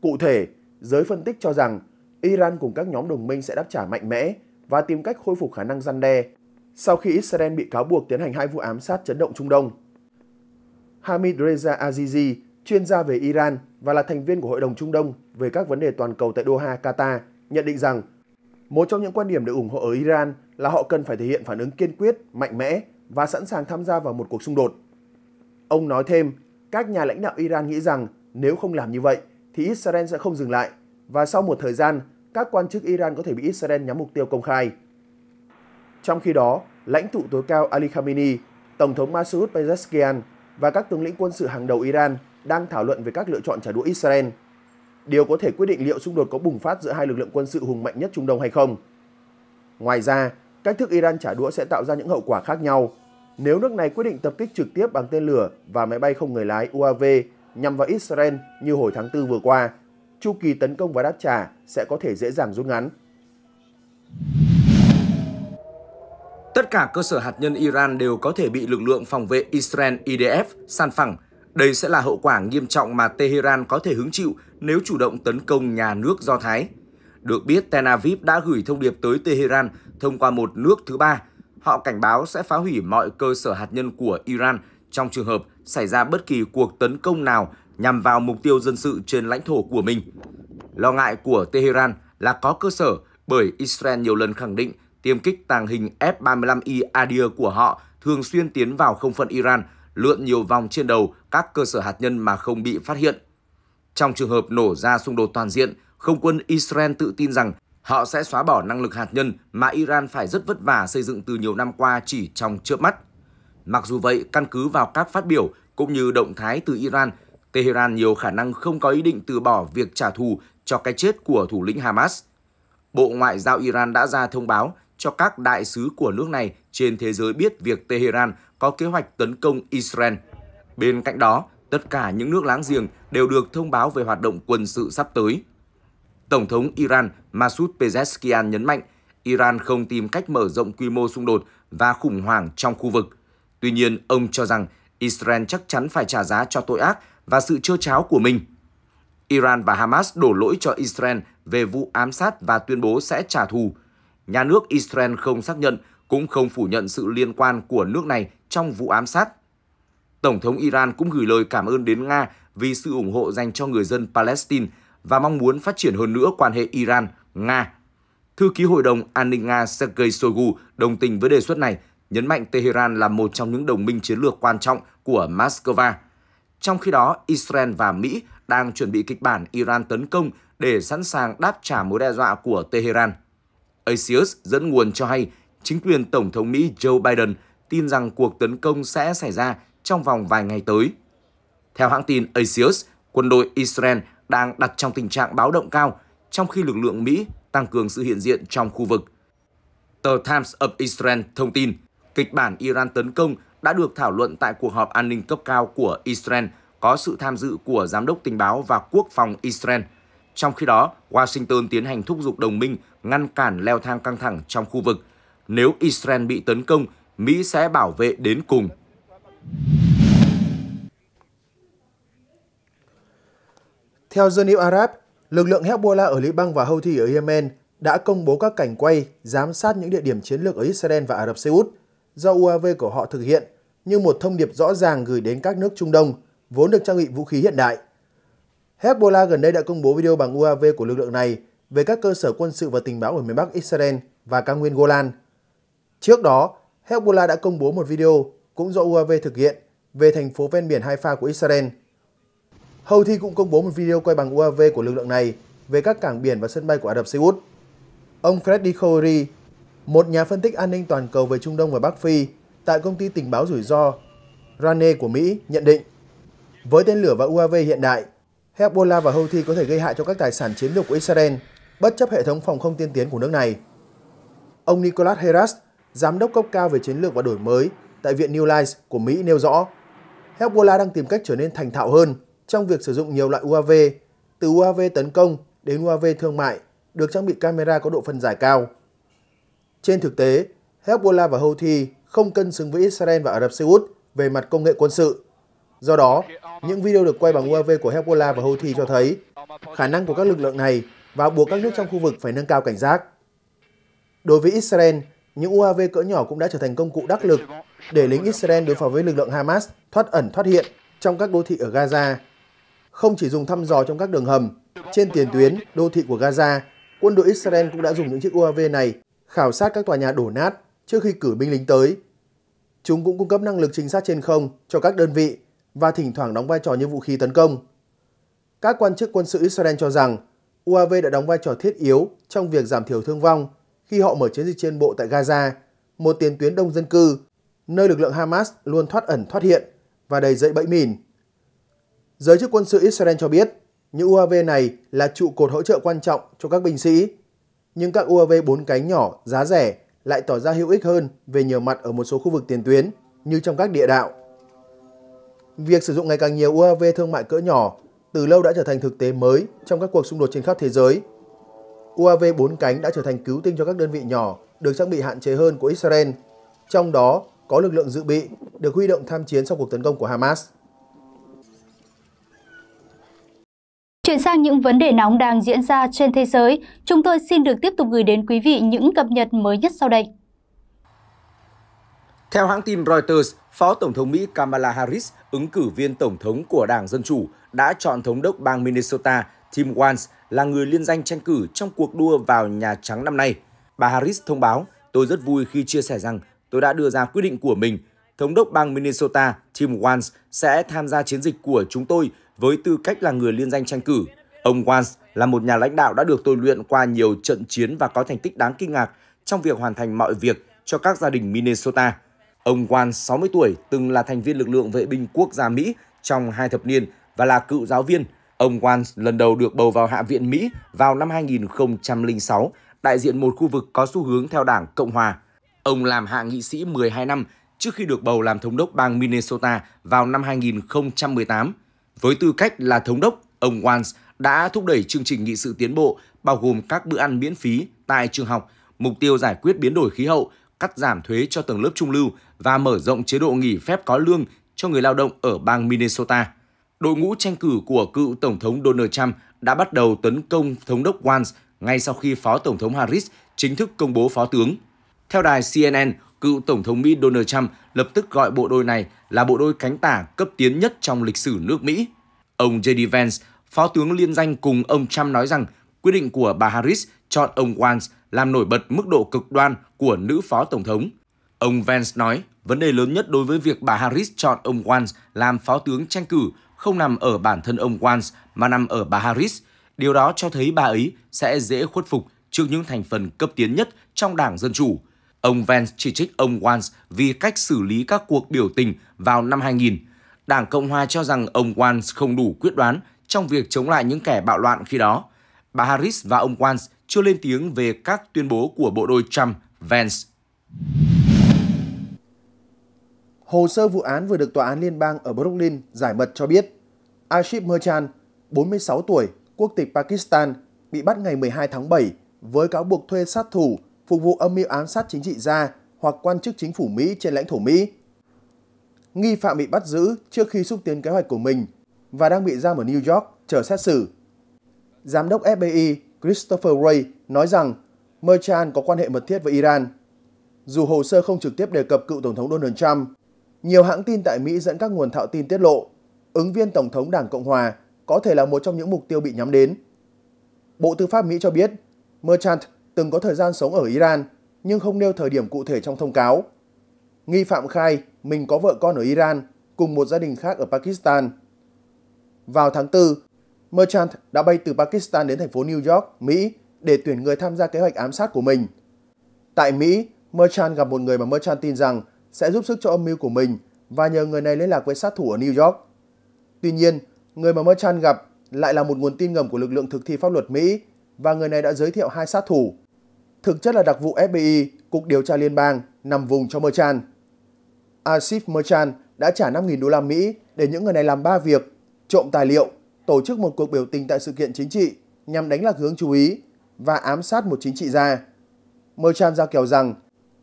Cụ thể, giới phân tích cho rằng Iran cùng các nhóm đồng minh sẽ đáp trả mạnh mẽ và tìm cách khôi phục khả năng gian đe sau khi Israel bị cáo buộc tiến hành hai vụ ám sát chấn động Trung Đông. Hamid Reza Azizi, chuyên gia về Iran và là thành viên của Hội đồng Trung Đông về các vấn đề toàn cầu tại Doha, Qatar, nhận định rằng một trong những quan điểm được ủng hộ ở Iran là họ cần phải thể hiện phản ứng kiên quyết, mạnh mẽ và sẵn sàng tham gia vào một cuộc xung đột. Ông nói thêm, các nhà lãnh đạo Iran nghĩ rằng nếu không làm như vậy thì Israel sẽ không dừng lại và sau một thời gian, các quan chức Iran có thể bị Israel nhắm mục tiêu công khai. Trong khi đó, lãnh tụ tối cao Ali Khamenei, Tổng thống Masoud Pezeshkian và các tướng lĩnh quân sự hàng đầu Iran đang thảo luận về các lựa chọn trả đũa Israel. Điều có thể quyết định liệu xung đột có bùng phát giữa hai lực lượng quân sự hùng mạnh nhất Trung Đông hay không. Ngoài ra, cách thức Iran trả đũa sẽ tạo ra những hậu quả khác nhau nếu nước này quyết định tập kích trực tiếp bằng tên lửa và máy bay không người lái UAV nhằm vào Israel như hồi tháng 4 vừa qua, chu kỳ tấn công và đáp trả sẽ có thể dễ dàng rút ngắn. Tất cả cơ sở hạt nhân Iran đều có thể bị lực lượng phòng vệ Israel IDF san phẳng. Đây sẽ là hậu quả nghiêm trọng mà Tehran có thể hứng chịu nếu chủ động tấn công nhà nước Do Thái. Được biết, Tel Aviv đã gửi thông điệp tới Tehran thông qua một nước thứ ba – họ cảnh báo sẽ phá hủy mọi cơ sở hạt nhân của Iran trong trường hợp xảy ra bất kỳ cuộc tấn công nào nhằm vào mục tiêu dân sự trên lãnh thổ của mình. Lo ngại của Tehran là có cơ sở bởi Israel nhiều lần khẳng định tiêm kích tàng hình F-35I Adir của họ thường xuyên tiến vào không phận Iran, lượn nhiều vòng trên đầu các cơ sở hạt nhân mà không bị phát hiện. Trong trường hợp nổ ra xung đột toàn diện, không quân Israel tự tin rằng họ sẽ xóa bỏ năng lực hạt nhân mà Iran phải rất vất vả xây dựng từ nhiều năm qua chỉ trong chớp mắt. Mặc dù vậy, căn cứ vào các phát biểu cũng như động thái từ Iran, Tehran nhiều khả năng không có ý định từ bỏ việc trả thù cho cái chết của thủ lĩnh Hamas. Bộ Ngoại giao Iran đã ra thông báo cho các đại sứ của nước này trên thế giới biết việc Tehran có kế hoạch tấn công Israel. Bên cạnh đó, tất cả những nước láng giềng đều được thông báo về hoạt động quân sự sắp tới. Tổng thống Iran Masoud Pezeshkian nhấn mạnh Iran không tìm cách mở rộng quy mô xung đột và khủng hoảng trong khu vực. Tuy nhiên, ông cho rằng Israel chắc chắn phải trả giá cho tội ác và sự trơ cháo của mình. Iran và Hamas đổ lỗi cho Israel về vụ ám sát và tuyên bố sẽ trả thù. Nhà nước Israel không xác nhận cũng không phủ nhận sự liên quan của nước này trong vụ ám sát. Tổng thống Iran cũng gửi lời cảm ơn đến Nga vì sự ủng hộ dành cho người dân Palestine và mong muốn phát triển hơn nữa quan hệ Iran-Nga. Thư ký Hội đồng An ninh Nga Sergei Shoigu đồng tình với đề xuất này, nhấn mạnh Tehran là một trong những đồng minh chiến lược quan trọng của Moscow. Trong khi đó, Israel và Mỹ đang chuẩn bị kịch bản Iran tấn công để sẵn sàng đáp trả mối đe dọa của Tehran. Asius dẫn nguồn cho hay chính quyền Tổng thống Mỹ Joe Biden tin rằng cuộc tấn công sẽ xảy ra trong vòng vài ngày tới. Theo hãng tin Asius, quân đội Israel đang đặt trong tình trạng báo động cao trong khi lực lượng Mỹ tăng cường sự hiện diện trong khu vực. Tờ Times of Israel thông tin, kịch bản Iran tấn công đã được thảo luận tại cuộc họp an ninh cấp cao của Israel có sự tham dự của Giám đốc Tình báo và Quốc phòng Israel. Trong khi đó, Washington tiến hành thúc giục đồng minh ngăn cản leo thang căng thẳng trong khu vực. Nếu Israel bị tấn công, Mỹ sẽ bảo vệ đến cùng. Theo Geneva Arab, lực lượng Hezbollah ở Liban và Houthi ở Yemen đã công bố các cảnh quay giám sát những địa điểm chiến lược ở Israel và Ả Rập Xê Út do UAV của họ thực hiện như một thông điệp rõ ràng gửi đến các nước Trung Đông vốn được trang bị vũ khí hiện đại. Hezbollah gần đây đã công bố video bằng UAV của lực lượng này về các cơ sở quân sự và tình báo ở miền Bắc Israel và cao nguyên Golan. Trước đó, Hezbollah đã công bố một video cũng do UAV thực hiện về thành phố ven biển Haifa của Israel. Houthi cũng công bố một video quay bằng UAV của lực lượng này về các cảng biển và sân bay của Ả Rập Xê Út. Ông Freddy Khoury, một nhà phân tích an ninh toàn cầu về Trung Đông và Bắc Phi tại công ty tình báo rủi ro RANE của Mỹ nhận định với tên lửa và UAV hiện đại, Hezbollah và Houthi có thể gây hại cho các tài sản chiến lược của Israel bất chấp hệ thống phòng không tiên tiến của nước này. Ông Nicholas Heras, giám đốc cấp cao về chiến lược và đổi mới tại Viện New Lines của Mỹ nêu rõ, Hezbollah đang tìm cách trở nên thành thạo hơn trong việc sử dụng nhiều loại UAV, từ UAV tấn công đến UAV thương mại được trang bị camera có độ phân giải cao. Trên thực tế, Hezbollah và Houthi không cân xứng với Israel và Ả Rập Xê Út về mặt công nghệ quân sự. Do đó, những video được quay bằng UAV của Hezbollah và Houthi cho thấy khả năng của các lực lượng này và buộc các nước trong khu vực phải nâng cao cảnh giác. Đối với Israel, những UAV cỡ nhỏ cũng đã trở thành công cụ đắc lực để lính Israel đối phó với lực lượng Hamas thoát ẩn thoát hiện trong các đô thị ở Gaza không chỉ dùng thăm dò trong các đường hầm, trên tiền tuyến, đô thị của Gaza, quân đội Israel cũng đã dùng những chiếc UAV này khảo sát các tòa nhà đổ nát trước khi cử binh lính tới. Chúng cũng cung cấp năng lực trinh sát trên không cho các đơn vị và thỉnh thoảng đóng vai trò như vũ khí tấn công. Các quan chức quân sự Israel cho rằng UAV đã đóng vai trò thiết yếu trong việc giảm thiểu thương vong khi họ mở chiến dịch trên bộ tại Gaza, một tiền tuyến đông dân cư, nơi lực lượng Hamas luôn thoát ẩn thoát hiện và đầy dẫy bẫy mìn. Giới chức quân sự Israel cho biết những UAV này là trụ cột hỗ trợ quan trọng cho các binh sĩ. Nhưng các UAV bốn cánh nhỏ, giá rẻ lại tỏ ra hữu ích hơn về nhiều mặt ở một số khu vực tiền tuyến như trong các địa đạo. Việc sử dụng ngày càng nhiều UAV thương mại cỡ nhỏ từ lâu đã trở thành thực tế mới trong các cuộc xung đột trên khắp thế giới. UAV bốn cánh đã trở thành cứu tinh cho các đơn vị nhỏ được trang bị hạn chế hơn của Israel, trong đó có lực lượng dự bị được huy động tham chiến sau cuộc tấn công của Hamas. Chuyển sang những vấn đề nóng đang diễn ra trên thế giới, chúng tôi xin được tiếp tục gửi đến quý vị những cập nhật mới nhất sau đây. Theo hãng tin Reuters, Phó Tổng thống Mỹ Kamala Harris, ứng cử viên Tổng thống của Đảng Dân Chủ, đã chọn Thống đốc bang Minnesota Tim Walz là người liên danh tranh cử trong cuộc đua vào Nhà Trắng năm nay. Bà Harris thông báo, tôi rất vui khi chia sẻ rằng tôi đã đưa ra quyết định của mình. Thống đốc bang Minnesota Tim Walz sẽ tham gia chiến dịch của chúng tôi – với tư cách là người liên danh tranh cử, ông Wans là một nhà lãnh đạo đã được tôi luyện qua nhiều trận chiến và có thành tích đáng kinh ngạc trong việc hoàn thành mọi việc cho các gia đình Minnesota. Ông Wans, 60 tuổi, từng là thành viên lực lượng vệ binh quốc gia Mỹ trong hai thập niên và là cựu giáo viên. Ông Wans lần đầu được bầu vào Hạ viện Mỹ vào năm 2006, đại diện một khu vực có xu hướng theo đảng Cộng Hòa. Ông làm hạ nghị sĩ 12 năm trước khi được bầu làm thống đốc bang Minnesota vào năm 2018. Với tư cách là thống đốc, ông Wans đã thúc đẩy chương trình nghị sự tiến bộ bao gồm các bữa ăn miễn phí tại trường học, mục tiêu giải quyết biến đổi khí hậu, cắt giảm thuế cho tầng lớp trung lưu và mở rộng chế độ nghỉ phép có lương cho người lao động ở bang Minnesota. Đội ngũ tranh cử của cựu Tổng thống Donald Trump đã bắt đầu tấn công Thống đốc Walz ngay sau khi Phó Tổng thống Harris chính thức công bố phó tướng. Theo đài CNN, cựu Tổng thống Mỹ Donald Trump lập tức gọi bộ đôi này là bộ đôi cánh tả cấp tiến nhất trong lịch sử nước Mỹ. Ông J.D. Vance, phó tướng liên danh cùng ông Trump nói rằng quyết định của bà Harris chọn ông Walz làm nổi bật mức độ cực đoan của nữ phó tổng thống. Ông Vance nói, vấn đề lớn nhất đối với việc bà Harris chọn ông Walz làm phó tướng tranh cử không nằm ở bản thân ông Walz mà nằm ở bà Harris. Điều đó cho thấy bà ấy sẽ dễ khuất phục trước những thành phần cấp tiến nhất trong Đảng Dân Chủ, Ông Vance chỉ trích ông Walz vì cách xử lý các cuộc biểu tình vào năm 2000. Đảng Cộng Hòa cho rằng ông Walz không đủ quyết đoán trong việc chống lại những kẻ bạo loạn khi đó. Bà Harris và ông Walz chưa lên tiếng về các tuyên bố của bộ đôi Trump, Vance. Hồ sơ vụ án vừa được Tòa án Liên bang ở Brooklyn giải mật cho biết, Ashif Merchan, 46 tuổi, quốc tịch Pakistan, bị bắt ngày 12 tháng 7 với cáo buộc thuê sát thủ phục vụ âm mưu ám sát chính trị gia hoặc quan chức chính phủ Mỹ trên lãnh thổ Mỹ. Nghi phạm bị bắt giữ trước khi xúc tiến kế hoạch của mình và đang bị giam ở New York chờ xét xử. Giám đốc FBI Christopher Wray nói rằng Merchan có quan hệ mật thiết với Iran. Dù hồ sơ không trực tiếp đề cập cựu Tổng thống Donald Trump, nhiều hãng tin tại Mỹ dẫn các nguồn thạo tin tiết lộ ứng viên Tổng thống Đảng Cộng Hòa có thể là một trong những mục tiêu bị nhắm đến. Bộ Tư pháp Mỹ cho biết Merchant từng có thời gian sống ở Iran nhưng không nêu thời điểm cụ thể trong thông cáo. Nghi phạm khai mình có vợ con ở Iran cùng một gia đình khác ở Pakistan. Vào tháng 4, Merchant đã bay từ Pakistan đến thành phố New York, Mỹ để tuyển người tham gia kế hoạch ám sát của mình. Tại Mỹ, Merchant gặp một người mà Merchant tin rằng sẽ giúp sức cho âm mưu của mình và nhờ người này liên lạc với sát thủ ở New York. Tuy nhiên, người mà Merchant gặp lại là một nguồn tin ngầm của lực lượng thực thi pháp luật Mỹ và người này đã giới thiệu hai sát thủ thực chất là đặc vụ FBI, Cục Điều tra Liên bang, nằm vùng cho Merchant. Asif Merchant đã trả 5.000 đô la Mỹ để những người này làm 3 việc, trộm tài liệu, tổ chức một cuộc biểu tình tại sự kiện chính trị nhằm đánh lạc hướng chú ý và ám sát một chính trị gia. Merchant ra kèo rằng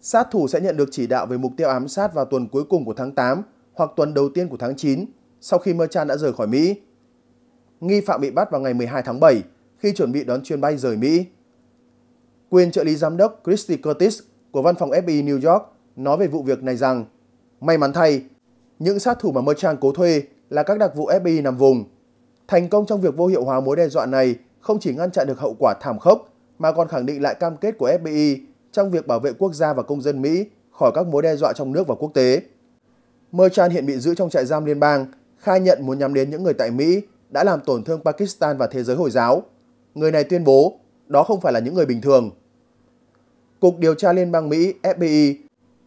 sát thủ sẽ nhận được chỉ đạo về mục tiêu ám sát vào tuần cuối cùng của tháng 8 hoặc tuần đầu tiên của tháng 9 sau khi Merchant đã rời khỏi Mỹ. Nghi phạm bị bắt vào ngày 12 tháng 7 khi chuẩn bị đón chuyến bay rời Mỹ quyền trợ lý giám đốc Christy Curtis của văn phòng FBI New York nói về vụ việc này rằng May mắn thay, những sát thủ mà Merchant cố thuê là các đặc vụ FBI nằm vùng. Thành công trong việc vô hiệu hóa mối đe dọa này không chỉ ngăn chặn được hậu quả thảm khốc mà còn khẳng định lại cam kết của FBI trong việc bảo vệ quốc gia và công dân Mỹ khỏi các mối đe dọa trong nước và quốc tế. Merchant hiện bị giữ trong trại giam liên bang, khai nhận muốn nhắm đến những người tại Mỹ đã làm tổn thương Pakistan và thế giới Hồi giáo. Người này tuyên bố đó không phải là những người bình thường. Cục Điều tra Liên bang Mỹ FBI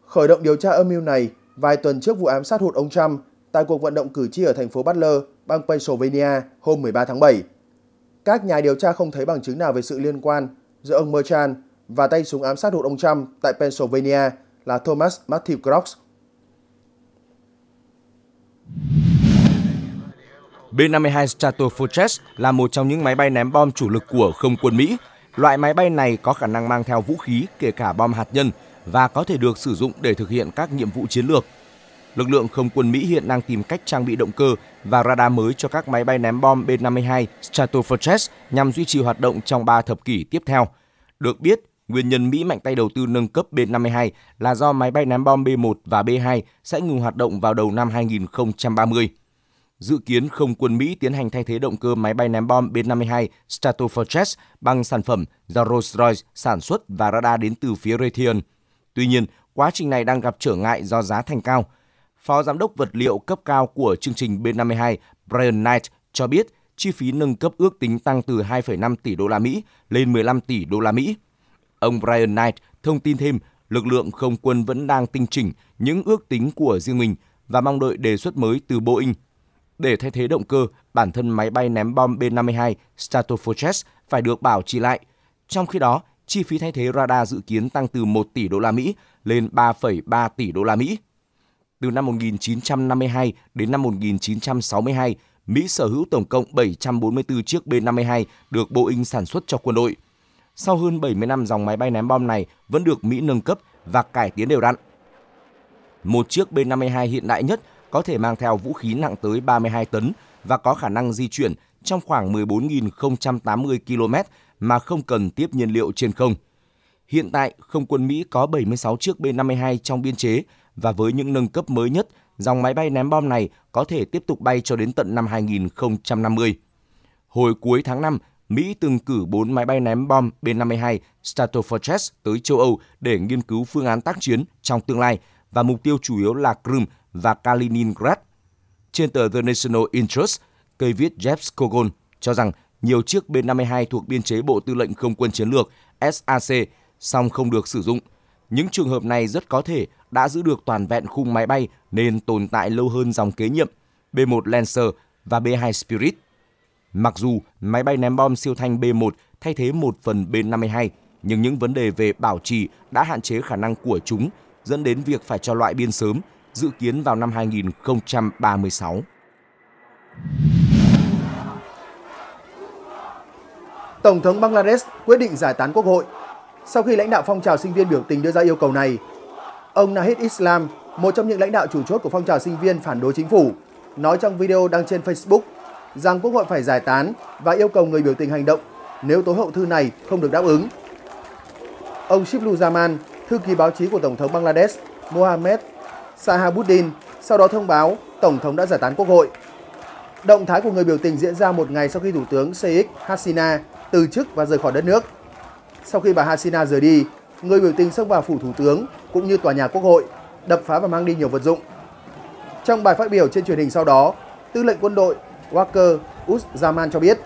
khởi động điều tra âm mưu này vài tuần trước vụ ám sát hụt ông Trump tại cuộc vận động cử tri ở thành phố Butler, bang Pennsylvania hôm 13 tháng 7. Các nhà điều tra không thấy bằng chứng nào về sự liên quan giữa ông Merchan và tay súng ám sát hụt ông Trump tại Pennsylvania là Thomas Matthew Crocs. B-52 Stratofortress là một trong những máy bay ném bom chủ lực của không quân Mỹ Loại máy bay này có khả năng mang theo vũ khí kể cả bom hạt nhân và có thể được sử dụng để thực hiện các nhiệm vụ chiến lược. Lực lượng không quân Mỹ hiện đang tìm cách trang bị động cơ và radar mới cho các máy bay ném bom B-52 Stratofortress nhằm duy trì hoạt động trong 3 thập kỷ tiếp theo. Được biết, nguyên nhân Mỹ mạnh tay đầu tư nâng cấp B-52 là do máy bay ném bom B-1 và B-2 sẽ ngừng hoạt động vào đầu năm 2030 dự kiến không quân Mỹ tiến hành thay thế động cơ máy bay ném bom B-52 Stratofortress bằng sản phẩm do Rolls-Royce sản xuất và radar đến từ phía Raytheon. Tuy nhiên, quá trình này đang gặp trở ngại do giá thành cao. Phó Giám đốc vật liệu cấp cao của chương trình B-52 Brian Knight cho biết chi phí nâng cấp ước tính tăng từ 2,5 tỷ đô la Mỹ lên 15 tỷ đô la Mỹ. Ông Brian Knight thông tin thêm lực lượng không quân vẫn đang tinh chỉnh những ước tính của riêng mình và mong đợi đề xuất mới từ Boeing để thay thế động cơ, bản thân máy bay ném bom B-52 Stratofortress phải được bảo trì lại. Trong khi đó, chi phí thay thế radar dự kiến tăng từ 1 tỷ đô la Mỹ lên 3,3 tỷ đô la Mỹ. Từ năm 1952 đến năm 1962, Mỹ sở hữu tổng cộng 744 chiếc B-52 được Boeing sản xuất cho quân đội. Sau hơn 70 năm dòng máy bay ném bom này vẫn được Mỹ nâng cấp và cải tiến đều đặn. Một chiếc B-52 hiện đại nhất có thể mang theo vũ khí nặng tới 32 tấn và có khả năng di chuyển trong khoảng 14.080 km mà không cần tiếp nhiên liệu trên không. Hiện tại, không quân Mỹ có 76 chiếc B-52 trong biên chế và với những nâng cấp mới nhất, dòng máy bay ném bom này có thể tiếp tục bay cho đến tận năm 2050. Hồi cuối tháng 5, Mỹ từng cử 4 máy bay ném bom B-52 Stratofortress tới châu Âu để nghiên cứu phương án tác chiến trong tương lai và mục tiêu chủ yếu là Crimea và Kaliningrad. Trên tờ The National Interest, cây viết Jeff Skogon cho rằng nhiều chiếc B-52 thuộc biên chế Bộ Tư lệnh Không quân Chiến lược SAC song không được sử dụng. Những trường hợp này rất có thể đã giữ được toàn vẹn khung máy bay nên tồn tại lâu hơn dòng kế nhiệm B-1 Lancer và B-2 Spirit. Mặc dù máy bay ném bom siêu thanh B-1 thay thế một phần B-52, nhưng những vấn đề về bảo trì đã hạn chế khả năng của chúng, dẫn đến việc phải cho loại biên sớm dự kiến vào năm 2036. Tổng thống Bangladesh quyết định giải tán quốc hội sau khi lãnh đạo phong trào sinh viên biểu tình đưa ra yêu cầu này. Ông Nahid Islam, một trong những lãnh đạo chủ chốt của phong trào sinh viên phản đối chính phủ, nói trong video đăng trên Facebook rằng quốc hội phải giải tán và yêu cầu người biểu tình hành động nếu tối hậu thư này không được đáp ứng. Ông Shiblu Zaman, thư ký báo chí của Tổng thống Bangladesh Mohammed, Sahabuddin, sau đó thông báo Tổng thống đã giải tán quốc hội. Động thái của người biểu tình diễn ra một ngày sau khi Thủ tướng Sheikh Hasina từ chức và rời khỏi đất nước. Sau khi bà Hasina rời đi, người biểu tình xông vào phủ Thủ tướng cũng như tòa nhà quốc hội, đập phá và mang đi nhiều vật dụng. Trong bài phát biểu trên truyền hình sau đó, Tư lệnh quân đội Walker Uzzaman cho biết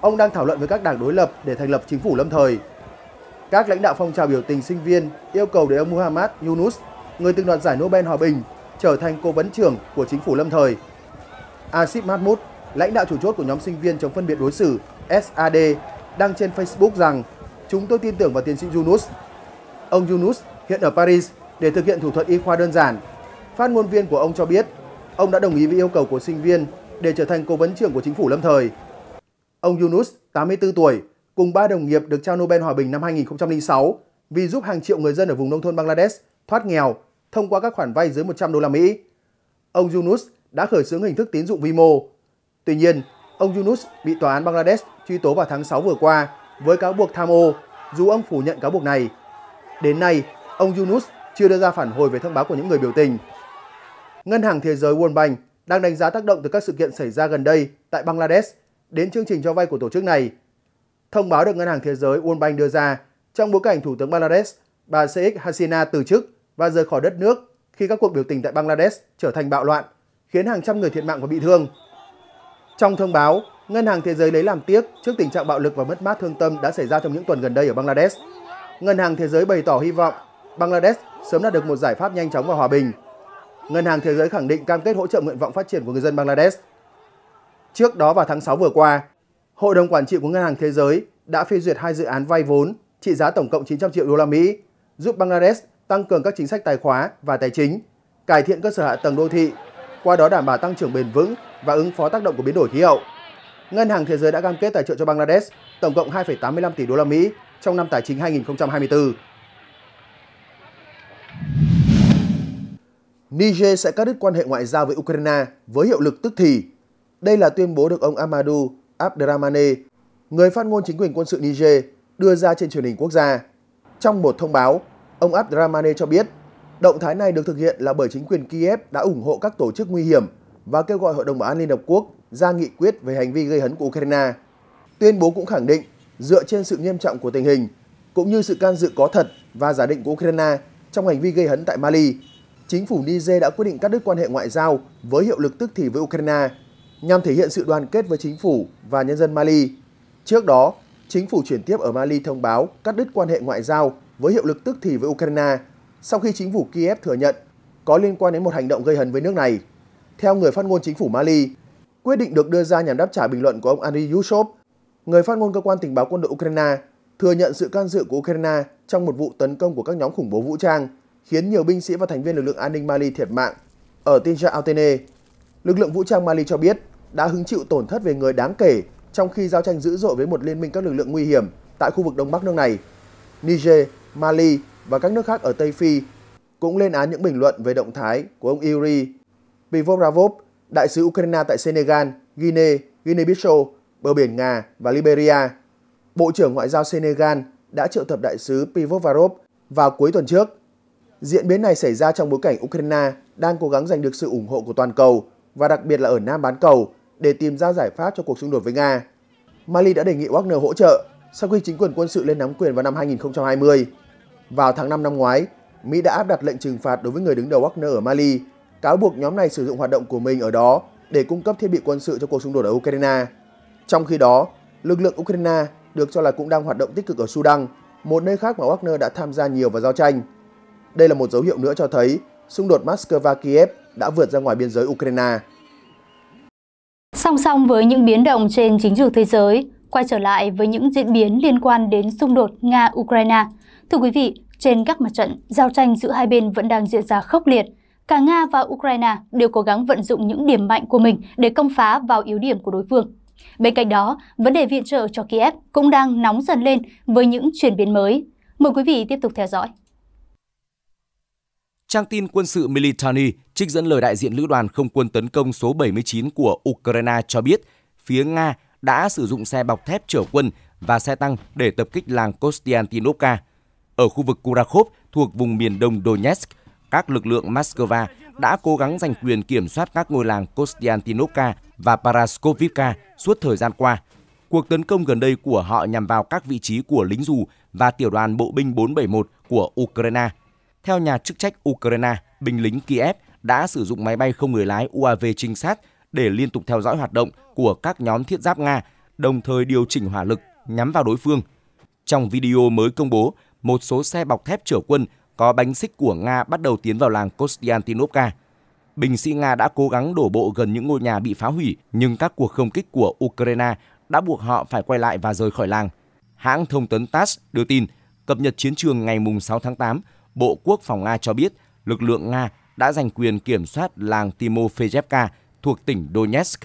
ông đang thảo luận với các đảng đối lập để thành lập chính phủ lâm thời. Các lãnh đạo phong trào biểu tình sinh viên yêu cầu để ông Muhammad Yunus người từng đoạt giải Nobel Hòa Bình, trở thành cố vấn trưởng của chính phủ lâm thời. Asif Mahmoud, lãnh đạo chủ chốt của nhóm sinh viên chống phân biệt đối xử SAD, đăng trên Facebook rằng chúng tôi tin tưởng vào tiến sĩ Yunus. Ông Yunus hiện ở Paris để thực hiện thủ thuật y khoa đơn giản. Phát ngôn viên của ông cho biết ông đã đồng ý với yêu cầu của sinh viên để trở thành cố vấn trưởng của chính phủ lâm thời. Ông Yunus, 84 tuổi, cùng ba đồng nghiệp được trao Nobel Hòa bình năm 2006 vì giúp hàng triệu người dân ở vùng nông thôn Bangladesh thoát nghèo thông qua các khoản vay dưới 100 đô la Mỹ. Ông Yunus đã khởi xướng hình thức tín dụng vi mô. Tuy nhiên, ông Yunus bị tòa án Bangladesh truy tố vào tháng 6 vừa qua với cáo buộc tham ô, dù ông phủ nhận cáo buộc này. Đến nay, ông Yunus chưa đưa ra phản hồi về thông báo của những người biểu tình. Ngân hàng Thế giới World Bank đang đánh giá tác động từ các sự kiện xảy ra gần đây tại Bangladesh đến chương trình cho vay của tổ chức này. Thông báo được Ngân hàng Thế giới World Bank đưa ra trong bối cảnh Thủ tướng Bangladesh bà Sheikh Hasina từ chức và rời khỏi đất nước khi các cuộc biểu tình tại Bangladesh trở thành bạo loạn, khiến hàng trăm người thiệt mạng và bị thương. Trong thông báo, Ngân hàng Thế giới lấy làm tiếc trước tình trạng bạo lực và mất mát thương tâm đã xảy ra trong những tuần gần đây ở Bangladesh. Ngân hàng Thế giới bày tỏ hy vọng Bangladesh sớm đạt được một giải pháp nhanh chóng và hòa bình. Ngân hàng Thế giới khẳng định cam kết hỗ trợ nguyện vọng phát triển của người dân Bangladesh. Trước đó vào tháng 6 vừa qua, Hội đồng quản trị của Ngân hàng Thế giới đã phê duyệt hai dự án vay vốn trị giá tổng cộng 900 triệu đô la Mỹ giúp Bangladesh tăng cường các chính sách tài khóa và tài chính, cải thiện cơ sở hạ tầng đô thị, qua đó đảm bảo tăng trưởng bền vững và ứng phó tác động của biến đổi khí hậu. Ngân hàng Thế giới đã cam kết tài trợ cho Bangladesh tổng cộng 2,85 tỷ đô la Mỹ trong năm tài chính 2024. Niger sẽ cắt đứt quan hệ ngoại giao với Ukraine với hiệu lực tức thì. Đây là tuyên bố được ông Amadou Abdramane, người phát ngôn chính quyền quân sự Niger, đưa ra trên truyền hình quốc gia. Trong một thông báo, Ông Abdramane cho biết, động thái này được thực hiện là bởi chính quyền Kiev đã ủng hộ các tổ chức nguy hiểm và kêu gọi Hội đồng Bảo an Liên Hợp Quốc ra nghị quyết về hành vi gây hấn của Ukraine. Tuyên bố cũng khẳng định, dựa trên sự nghiêm trọng của tình hình, cũng như sự can dự có thật và giả định của Ukraine trong hành vi gây hấn tại Mali, chính phủ Niger đã quyết định cắt đứt quan hệ ngoại giao với hiệu lực tức thì với Ukraine, nhằm thể hiện sự đoàn kết với chính phủ và nhân dân Mali. Trước đó, chính phủ chuyển tiếp ở Mali thông báo cắt đứt quan hệ ngoại giao với hiệu lực tức thì với Ukraine sau khi chính phủ Kiev thừa nhận có liên quan đến một hành động gây hấn với nước này. Theo người phát ngôn chính phủ Mali, quyết định được đưa ra nhằm đáp trả bình luận của ông Andriy Yushov, người phát ngôn cơ quan tình báo quân đội Ukraine, thừa nhận sự can dự của Ukraine trong một vụ tấn công của các nhóm khủng bố vũ trang, khiến nhiều binh sĩ và thành viên lực lượng an ninh Mali thiệt mạng. Ở Tinja Altene, lực lượng vũ trang Mali cho biết đã hứng chịu tổn thất về người đáng kể trong khi giao tranh dữ dội với một liên minh các lực lượng nguy hiểm tại khu vực đông bắc nước này. Niger Mali và các nước khác ở Tây Phi cũng lên án những bình luận về động thái của ông Yuri Pivovravov, đại sứ Ukraine tại Senegal, Guinea, Guinea-Bissau, bờ biển Nga và Liberia. Bộ trưởng Ngoại giao Senegal đã triệu tập đại sứ Pivovravov vào cuối tuần trước. Diễn biến này xảy ra trong bối cảnh Ukraine đang cố gắng giành được sự ủng hộ của toàn cầu và đặc biệt là ở Nam bán cầu để tìm ra giải pháp cho cuộc xung đột với Nga. Mali đã đề nghị Wagner hỗ trợ sau khi chính quyền quân sự lên nắm quyền vào năm 2020. Vào tháng 5 năm ngoái, Mỹ đã áp đặt lệnh trừng phạt đối với người đứng đầu Wagner ở Mali, cáo buộc nhóm này sử dụng hoạt động của mình ở đó để cung cấp thiết bị quân sự cho cuộc xung đột ở Ukraine. Trong khi đó, lực lượng Ukraine được cho là cũng đang hoạt động tích cực ở Sudan, một nơi khác mà Wagner đã tham gia nhiều vào giao tranh. Đây là một dấu hiệu nữa cho thấy xung đột Moscow-Kiev đã vượt ra ngoài biên giới Ukraine. Song song với những biến động trên chính trường thế giới, Quay trở lại với những diễn biến liên quan đến xung đột Nga-Ukraine. Thưa quý vị, trên các mặt trận, giao tranh giữa hai bên vẫn đang diễn ra khốc liệt. Cả Nga và Ukraine đều cố gắng vận dụng những điểm mạnh của mình để công phá vào yếu điểm của đối phương. Bên cạnh đó, vấn đề viện trợ cho Kiev cũng đang nóng dần lên với những chuyển biến mới. Mời quý vị tiếp tục theo dõi. Trang tin quân sự Militani trích dẫn lời đại diện lữ đoàn không quân tấn công số 79 của Ukraine cho biết, phía Nga đã sử dụng xe bọc thép chở quân và xe tăng để tập kích làng Kostiantinovka. Ở khu vực Kurakhov thuộc vùng miền đông Donetsk, các lực lượng Moscow đã cố gắng giành quyền kiểm soát các ngôi làng Kostiantinovka và Paraskovivka suốt thời gian qua. Cuộc tấn công gần đây của họ nhằm vào các vị trí của lính dù và tiểu đoàn bộ binh 471 của Ukraine. Theo nhà chức trách Ukraine, binh lính Kiev đã sử dụng máy bay không người lái UAV trinh sát để liên tục theo dõi hoạt động của các nhóm thiết giáp Nga, đồng thời điều chỉnh hỏa lực nhắm vào đối phương. Trong video mới công bố, một số xe bọc thép chở quân có bánh xích của Nga bắt đầu tiến vào làng Kostiantinovka. Binh sĩ Nga đã cố gắng đổ bộ gần những ngôi nhà bị phá hủy, nhưng các cuộc không kích của Ukraine đã buộc họ phải quay lại và rời khỏi làng. Hãng thông tấn TASS đưa tin, cập nhật chiến trường ngày 6 tháng 8, Bộ Quốc phòng Nga cho biết lực lượng Nga đã giành quyền kiểm soát làng Timofejevka thuộc tỉnh Donetsk.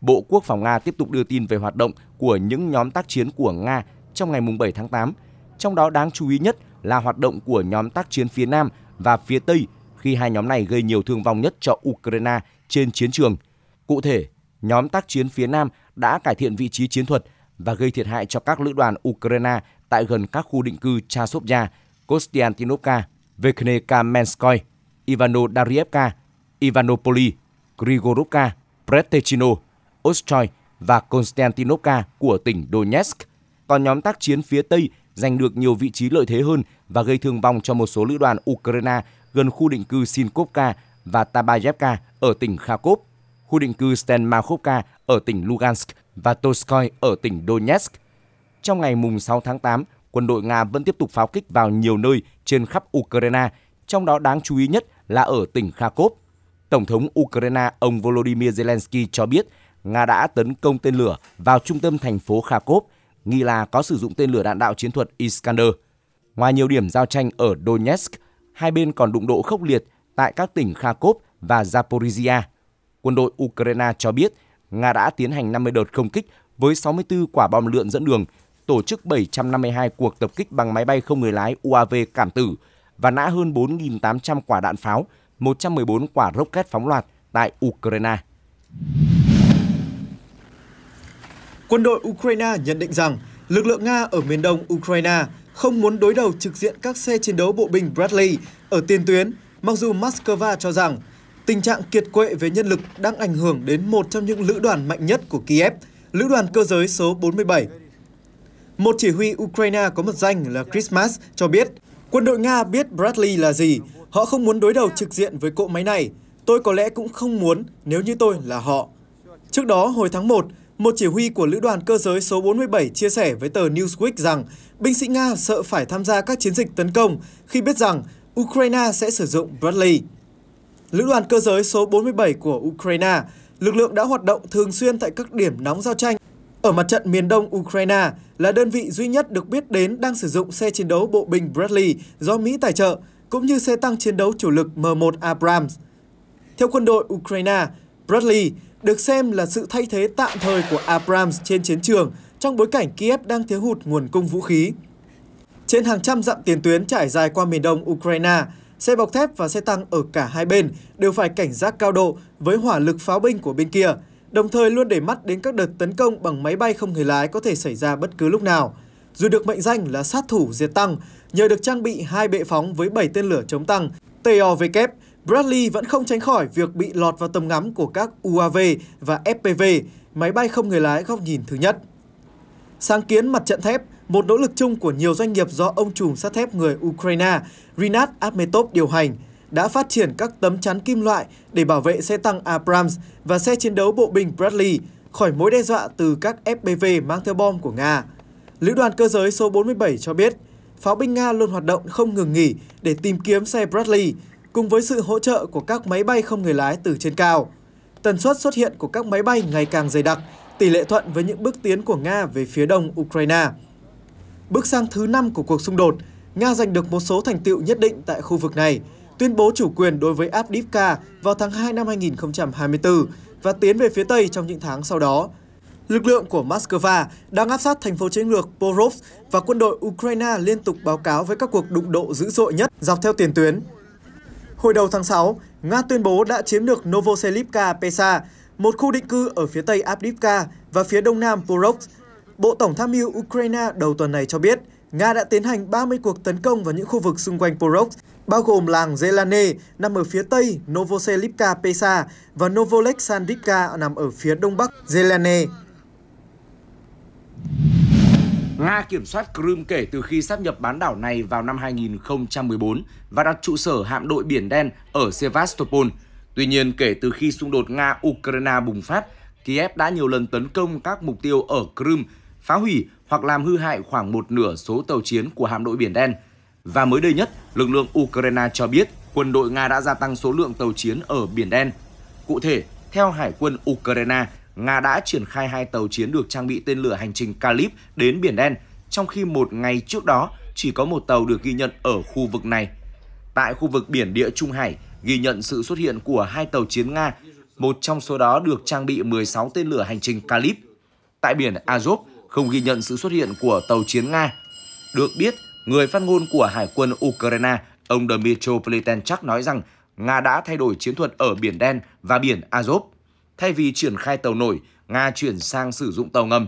Bộ Quốc phòng Nga tiếp tục đưa tin về hoạt động của những nhóm tác chiến của Nga trong ngày 7 tháng 8. Trong đó đáng chú ý nhất là hoạt động của nhóm tác chiến phía Nam và phía Tây khi hai nhóm này gây nhiều thương vong nhất cho Ukraine trên chiến trường. Cụ thể, nhóm tác chiến phía Nam đã cải thiện vị trí chiến thuật và gây thiệt hại cho các lữ đoàn Ukraine tại gần các khu định cư Chasovya, Kostiantinovka, Vekne Kamenskoy, Ivano Darievka, Ivanopoli Grigorovka, Pretechino, Ostroy và Konstantinovka của tỉnh Donetsk. Còn nhóm tác chiến phía Tây giành được nhiều vị trí lợi thế hơn và gây thương vong cho một số lữ đoàn Ukraine gần khu định cư Sinkovka và Tabayevka ở tỉnh Kharkov, khu định cư Stenmakhovka ở tỉnh Lugansk và Toskoy ở tỉnh Donetsk. Trong ngày 6 tháng 8, quân đội Nga vẫn tiếp tục pháo kích vào nhiều nơi trên khắp Ukraine, trong đó đáng chú ý nhất là ở tỉnh Kharkov. Tổng thống Ukraine ông Volodymyr Zelensky cho biết Nga đã tấn công tên lửa vào trung tâm thành phố Kharkov, nghi là có sử dụng tên lửa đạn đạo chiến thuật Iskander. Ngoài nhiều điểm giao tranh ở Donetsk, hai bên còn đụng độ khốc liệt tại các tỉnh Kharkov và Zaporizhia. Quân đội Ukraine cho biết Nga đã tiến hành 50 đợt không kích với 64 quả bom lượn dẫn đường, tổ chức 752 cuộc tập kích bằng máy bay không người lái UAV cảm tử và nã hơn 4.800 quả đạn pháo 114 quả rocket phóng loạt tại Ukraine. Quân đội Ukraine nhận định rằng lực lượng Nga ở miền đông Ukraine không muốn đối đầu trực diện các xe chiến đấu bộ binh Bradley ở tiền tuyến, mặc dù Moscow cho rằng tình trạng kiệt quệ về nhân lực đang ảnh hưởng đến một trong những lữ đoàn mạnh nhất của Kiev, lữ đoàn cơ giới số 47. Một chỉ huy Ukraine có một danh là Christmas cho biết, quân đội Nga biết Bradley là gì Họ không muốn đối đầu trực diện với cỗ máy này. Tôi có lẽ cũng không muốn nếu như tôi là họ. Trước đó, hồi tháng 1, một chỉ huy của Lữ đoàn Cơ giới số 47 chia sẻ với tờ Newsweek rằng binh sĩ Nga sợ phải tham gia các chiến dịch tấn công khi biết rằng Ukraine sẽ sử dụng Bradley. Lữ đoàn Cơ giới số 47 của Ukraine, lực lượng đã hoạt động thường xuyên tại các điểm nóng giao tranh ở mặt trận miền đông Ukraine là đơn vị duy nhất được biết đến đang sử dụng xe chiến đấu bộ binh Bradley do Mỹ tài trợ cũng như xe tăng chiến đấu chủ lực M1 Abrams. Theo quân đội Ukraine, Bradley được xem là sự thay thế tạm thời của Abrams trên chiến trường trong bối cảnh Kiev đang thiếu hụt nguồn cung vũ khí. Trên hàng trăm dặm tiền tuyến trải dài qua miền đông Ukraine, xe bọc thép và xe tăng ở cả hai bên đều phải cảnh giác cao độ với hỏa lực pháo binh của bên kia, đồng thời luôn để mắt đến các đợt tấn công bằng máy bay không người lái có thể xảy ra bất cứ lúc nào. Dù được mệnh danh là sát thủ diệt tăng, Nhờ được trang bị hai bệ phóng với 7 tên lửa chống tăng TOW, Bradley vẫn không tránh khỏi việc bị lọt vào tầm ngắm của các UAV và FPV, máy bay không người lái góc nhìn thứ nhất. Sáng kiến mặt trận thép, một nỗ lực chung của nhiều doanh nghiệp do ông chủ sắt thép người Ukraine Rinat Admetov điều hành, đã phát triển các tấm chắn kim loại để bảo vệ xe tăng Abrams và xe chiến đấu bộ binh Bradley khỏi mối đe dọa từ các FPV mang theo bom của Nga. Lữ đoàn cơ giới số 47 cho biết, pháo binh Nga luôn hoạt động không ngừng nghỉ để tìm kiếm xe Bradley, cùng với sự hỗ trợ của các máy bay không người lái từ trên cao. Tần suất xuất hiện của các máy bay ngày càng dày đặc, tỷ lệ thuận với những bước tiến của Nga về phía đông Ukraine. Bước sang thứ năm của cuộc xung đột, Nga giành được một số thành tựu nhất định tại khu vực này, tuyên bố chủ quyền đối với Avdiivka vào tháng 2 năm 2024 và tiến về phía Tây trong những tháng sau đó. Lực lượng của Moscow đang áp sát thành phố chiến lược Porovsk và quân đội Ukraine liên tục báo cáo với các cuộc đụng độ dữ dội nhất dọc theo tiền tuyến. Hồi đầu tháng 6, Nga tuyên bố đã chiếm được Novoselivka Pesa, một khu định cư ở phía tây Avdiivka và phía đông nam Porovsk. Bộ Tổng tham mưu Ukraine đầu tuần này cho biết, Nga đã tiến hành 30 cuộc tấn công vào những khu vực xung quanh Porovsk, bao gồm làng Zelane nằm ở phía tây Novoselivka Pesa và Novolexandivka nằm ở phía đông bắc Zelane. Nga kiểm soát Crimea kể từ khi sáp nhập bán đảo này vào năm 2014 và đặt trụ sở hạm đội Biển Đen ở Sevastopol. Tuy nhiên, kể từ khi xung đột Nga-Ukraine bùng phát, Kiev đã nhiều lần tấn công các mục tiêu ở Crimea, phá hủy hoặc làm hư hại khoảng một nửa số tàu chiến của hạm đội Biển Đen. Và mới đây nhất, lực lượng Ukraine cho biết quân đội Nga đã gia tăng số lượng tàu chiến ở Biển Đen. Cụ thể, theo Hải quân Ukraine, Nga đã triển khai hai tàu chiến được trang bị tên lửa hành trình Kalib đến Biển Đen, trong khi một ngày trước đó chỉ có một tàu được ghi nhận ở khu vực này. Tại khu vực biển địa Trung Hải, ghi nhận sự xuất hiện của hai tàu chiến Nga, một trong số đó được trang bị 16 tên lửa hành trình Kalib. Tại biển Azov, không ghi nhận sự xuất hiện của tàu chiến Nga. Được biết, người phát ngôn của Hải quân Ukraine, ông Dmytro Pletenchak nói rằng Nga đã thay đổi chiến thuật ở Biển Đen và Biển Azov. Thay vì triển khai tàu nổi, Nga chuyển sang sử dụng tàu ngầm.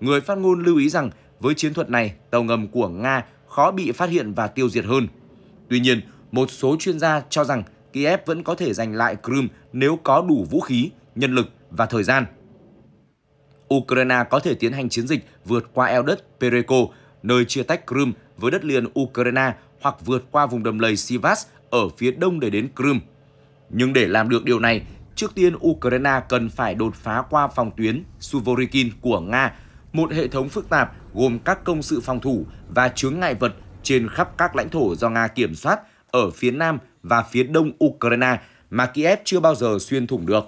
Người phát ngôn lưu ý rằng với chiến thuật này, tàu ngầm của Nga khó bị phát hiện và tiêu diệt hơn. Tuy nhiên, một số chuyên gia cho rằng Kiev vẫn có thể giành lại Crimea nếu có đủ vũ khí, nhân lực và thời gian. Ukraine có thể tiến hành chiến dịch vượt qua eo đất Pereko, nơi chia tách Crimea với đất liền Ukraine hoặc vượt qua vùng đầm lầy Sivas ở phía đông để đến Crimea. Nhưng để làm được điều này, trước tiên Ukraine cần phải đột phá qua phòng tuyến Suvorikin của Nga, một hệ thống phức tạp gồm các công sự phòng thủ và chướng ngại vật trên khắp các lãnh thổ do Nga kiểm soát ở phía nam và phía đông Ukraine mà Kiev chưa bao giờ xuyên thủng được.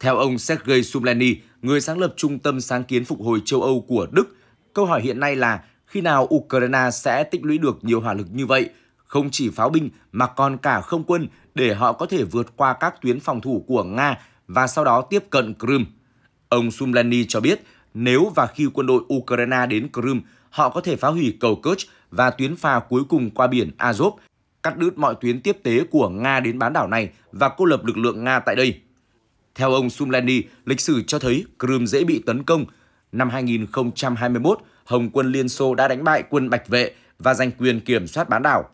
Theo ông Sergei Sublenny, người sáng lập Trung tâm Sáng kiến Phục hồi châu Âu của Đức, câu hỏi hiện nay là khi nào Ukraine sẽ tích lũy được nhiều hỏa lực như vậy – không chỉ pháo binh mà còn cả không quân để họ có thể vượt qua các tuyến phòng thủ của Nga và sau đó tiếp cận Crimea. Ông Sumlani cho biết, nếu và khi quân đội Ukraine đến Crimea, họ có thể phá hủy cầu Kerch và tuyến phà cuối cùng qua biển Azov, cắt đứt mọi tuyến tiếp tế của Nga đến bán đảo này và cô lập lực lượng Nga tại đây. Theo ông Sumlani, lịch sử cho thấy Crimea dễ bị tấn công. Năm 2021, Hồng quân Liên Xô đã đánh bại quân Bạch Vệ và giành quyền kiểm soát bán đảo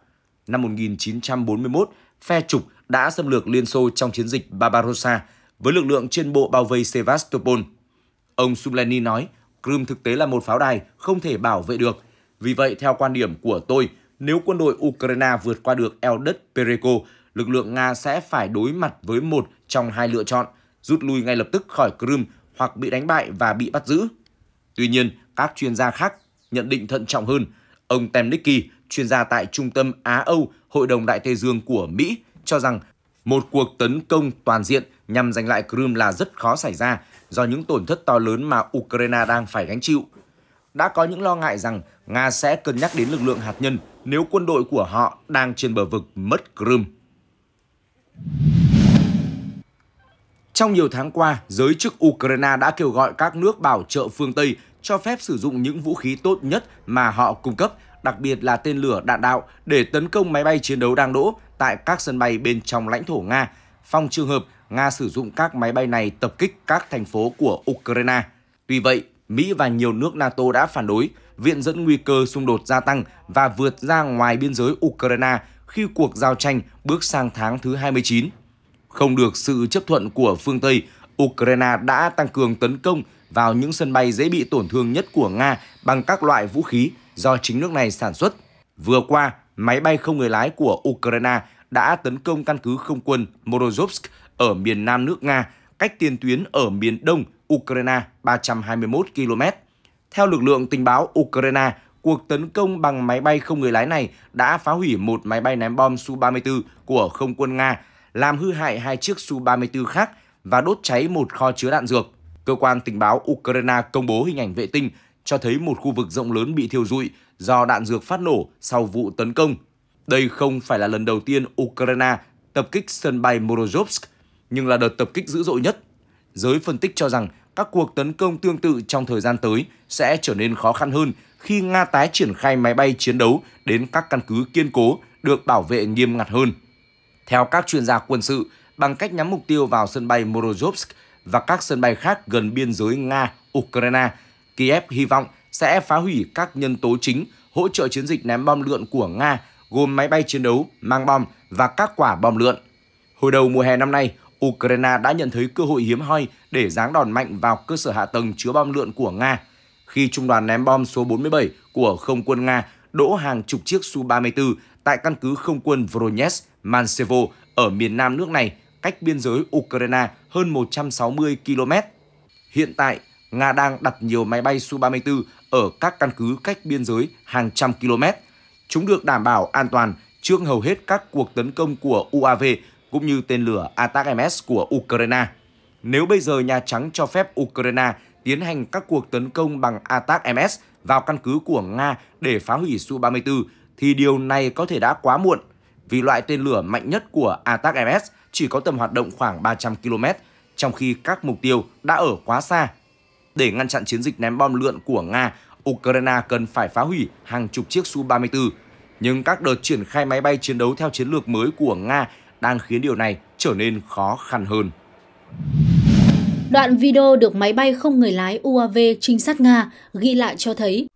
năm 1941, phe trục đã xâm lược Liên Xô trong chiến dịch Barbarossa với lực lượng trên bộ bao vây Sevastopol. Ông Subleni nói, Crimea thực tế là một pháo đài không thể bảo vệ được. Vì vậy, theo quan điểm của tôi, nếu quân đội Ukraine vượt qua được eo đất Pereko, lực lượng Nga sẽ phải đối mặt với một trong hai lựa chọn, rút lui ngay lập tức khỏi Crimea hoặc bị đánh bại và bị bắt giữ. Tuy nhiên, các chuyên gia khác nhận định thận trọng hơn – Ông Temnicki, chuyên gia tại Trung tâm Á-Âu, Hội đồng Đại Tây Dương của Mỹ, cho rằng một cuộc tấn công toàn diện nhằm giành lại Crimea là rất khó xảy ra do những tổn thất to lớn mà Ukraine đang phải gánh chịu. Đã có những lo ngại rằng Nga sẽ cân nhắc đến lực lượng hạt nhân nếu quân đội của họ đang trên bờ vực mất Crimea. Trong nhiều tháng qua, giới chức Ukraine đã kêu gọi các nước bảo trợ phương Tây cho phép sử dụng những vũ khí tốt nhất mà họ cung cấp, đặc biệt là tên lửa đạn đạo để tấn công máy bay chiến đấu đang đỗ tại các sân bay bên trong lãnh thổ Nga, Phong trường hợp Nga sử dụng các máy bay này tập kích các thành phố của Ukraine. Tuy vậy, Mỹ và nhiều nước NATO đã phản đối, viện dẫn nguy cơ xung đột gia tăng và vượt ra ngoài biên giới Ukraine khi cuộc giao tranh bước sang tháng thứ 29. Không được sự chấp thuận của phương Tây, Ukraine đã tăng cường tấn công vào những sân bay dễ bị tổn thương nhất của Nga bằng các loại vũ khí do chính nước này sản xuất. Vừa qua, máy bay không người lái của Ukraine đã tấn công căn cứ không quân Morozovsk ở miền nam nước Nga, cách tiền tuyến ở miền đông Ukraine 321 km. Theo lực lượng tình báo Ukraine, cuộc tấn công bằng máy bay không người lái này đã phá hủy một máy bay ném bom Su-34 của không quân Nga, làm hư hại hai chiếc Su-34 khác và đốt cháy một kho chứa đạn dược cơ quan tình báo Ukraine công bố hình ảnh vệ tinh cho thấy một khu vực rộng lớn bị thiêu rụi do đạn dược phát nổ sau vụ tấn công. Đây không phải là lần đầu tiên Ukraine tập kích sân bay Morozovsk, nhưng là đợt tập kích dữ dội nhất. Giới phân tích cho rằng các cuộc tấn công tương tự trong thời gian tới sẽ trở nên khó khăn hơn khi Nga tái triển khai máy bay chiến đấu đến các căn cứ kiên cố được bảo vệ nghiêm ngặt hơn. Theo các chuyên gia quân sự, bằng cách nhắm mục tiêu vào sân bay Morozovsk, và các sân bay khác gần biên giới Nga-Ukraine. Kiev hy vọng sẽ phá hủy các nhân tố chính hỗ trợ chiến dịch ném bom lượn của Nga, gồm máy bay chiến đấu, mang bom và các quả bom lượn. Hồi đầu mùa hè năm nay, Ukraine đã nhận thấy cơ hội hiếm hoi để giáng đòn mạnh vào cơ sở hạ tầng chứa bom lượn của Nga, khi trung đoàn ném bom số 47 của không quân Nga đỗ hàng chục chiếc Su-34 tại căn cứ không quân Voronezh, Mansevo ở miền nam nước này cách biên giới Ukraine hơn 160 km. Hiện tại, Nga đang đặt nhiều máy bay Su-34 ở các căn cứ cách biên giới hàng trăm km. Chúng được đảm bảo an toàn trước hầu hết các cuộc tấn công của UAV cũng như tên lửa ATACMS của Ukraine. Nếu bây giờ Nhà Trắng cho phép Ukraine tiến hành các cuộc tấn công bằng ATACMS vào căn cứ của Nga để phá hủy Su-34, thì điều này có thể đã quá muộn vì loại tên lửa mạnh nhất của ATACMS chỉ có tầm hoạt động khoảng 300 km, trong khi các mục tiêu đã ở quá xa. Để ngăn chặn chiến dịch ném bom lượn của Nga, Ukraine cần phải phá hủy hàng chục chiếc Su-34. Nhưng các đợt triển khai máy bay chiến đấu theo chiến lược mới của Nga đang khiến điều này trở nên khó khăn hơn. Đoạn video được máy bay không người lái UAV trinh sát Nga ghi lại cho thấy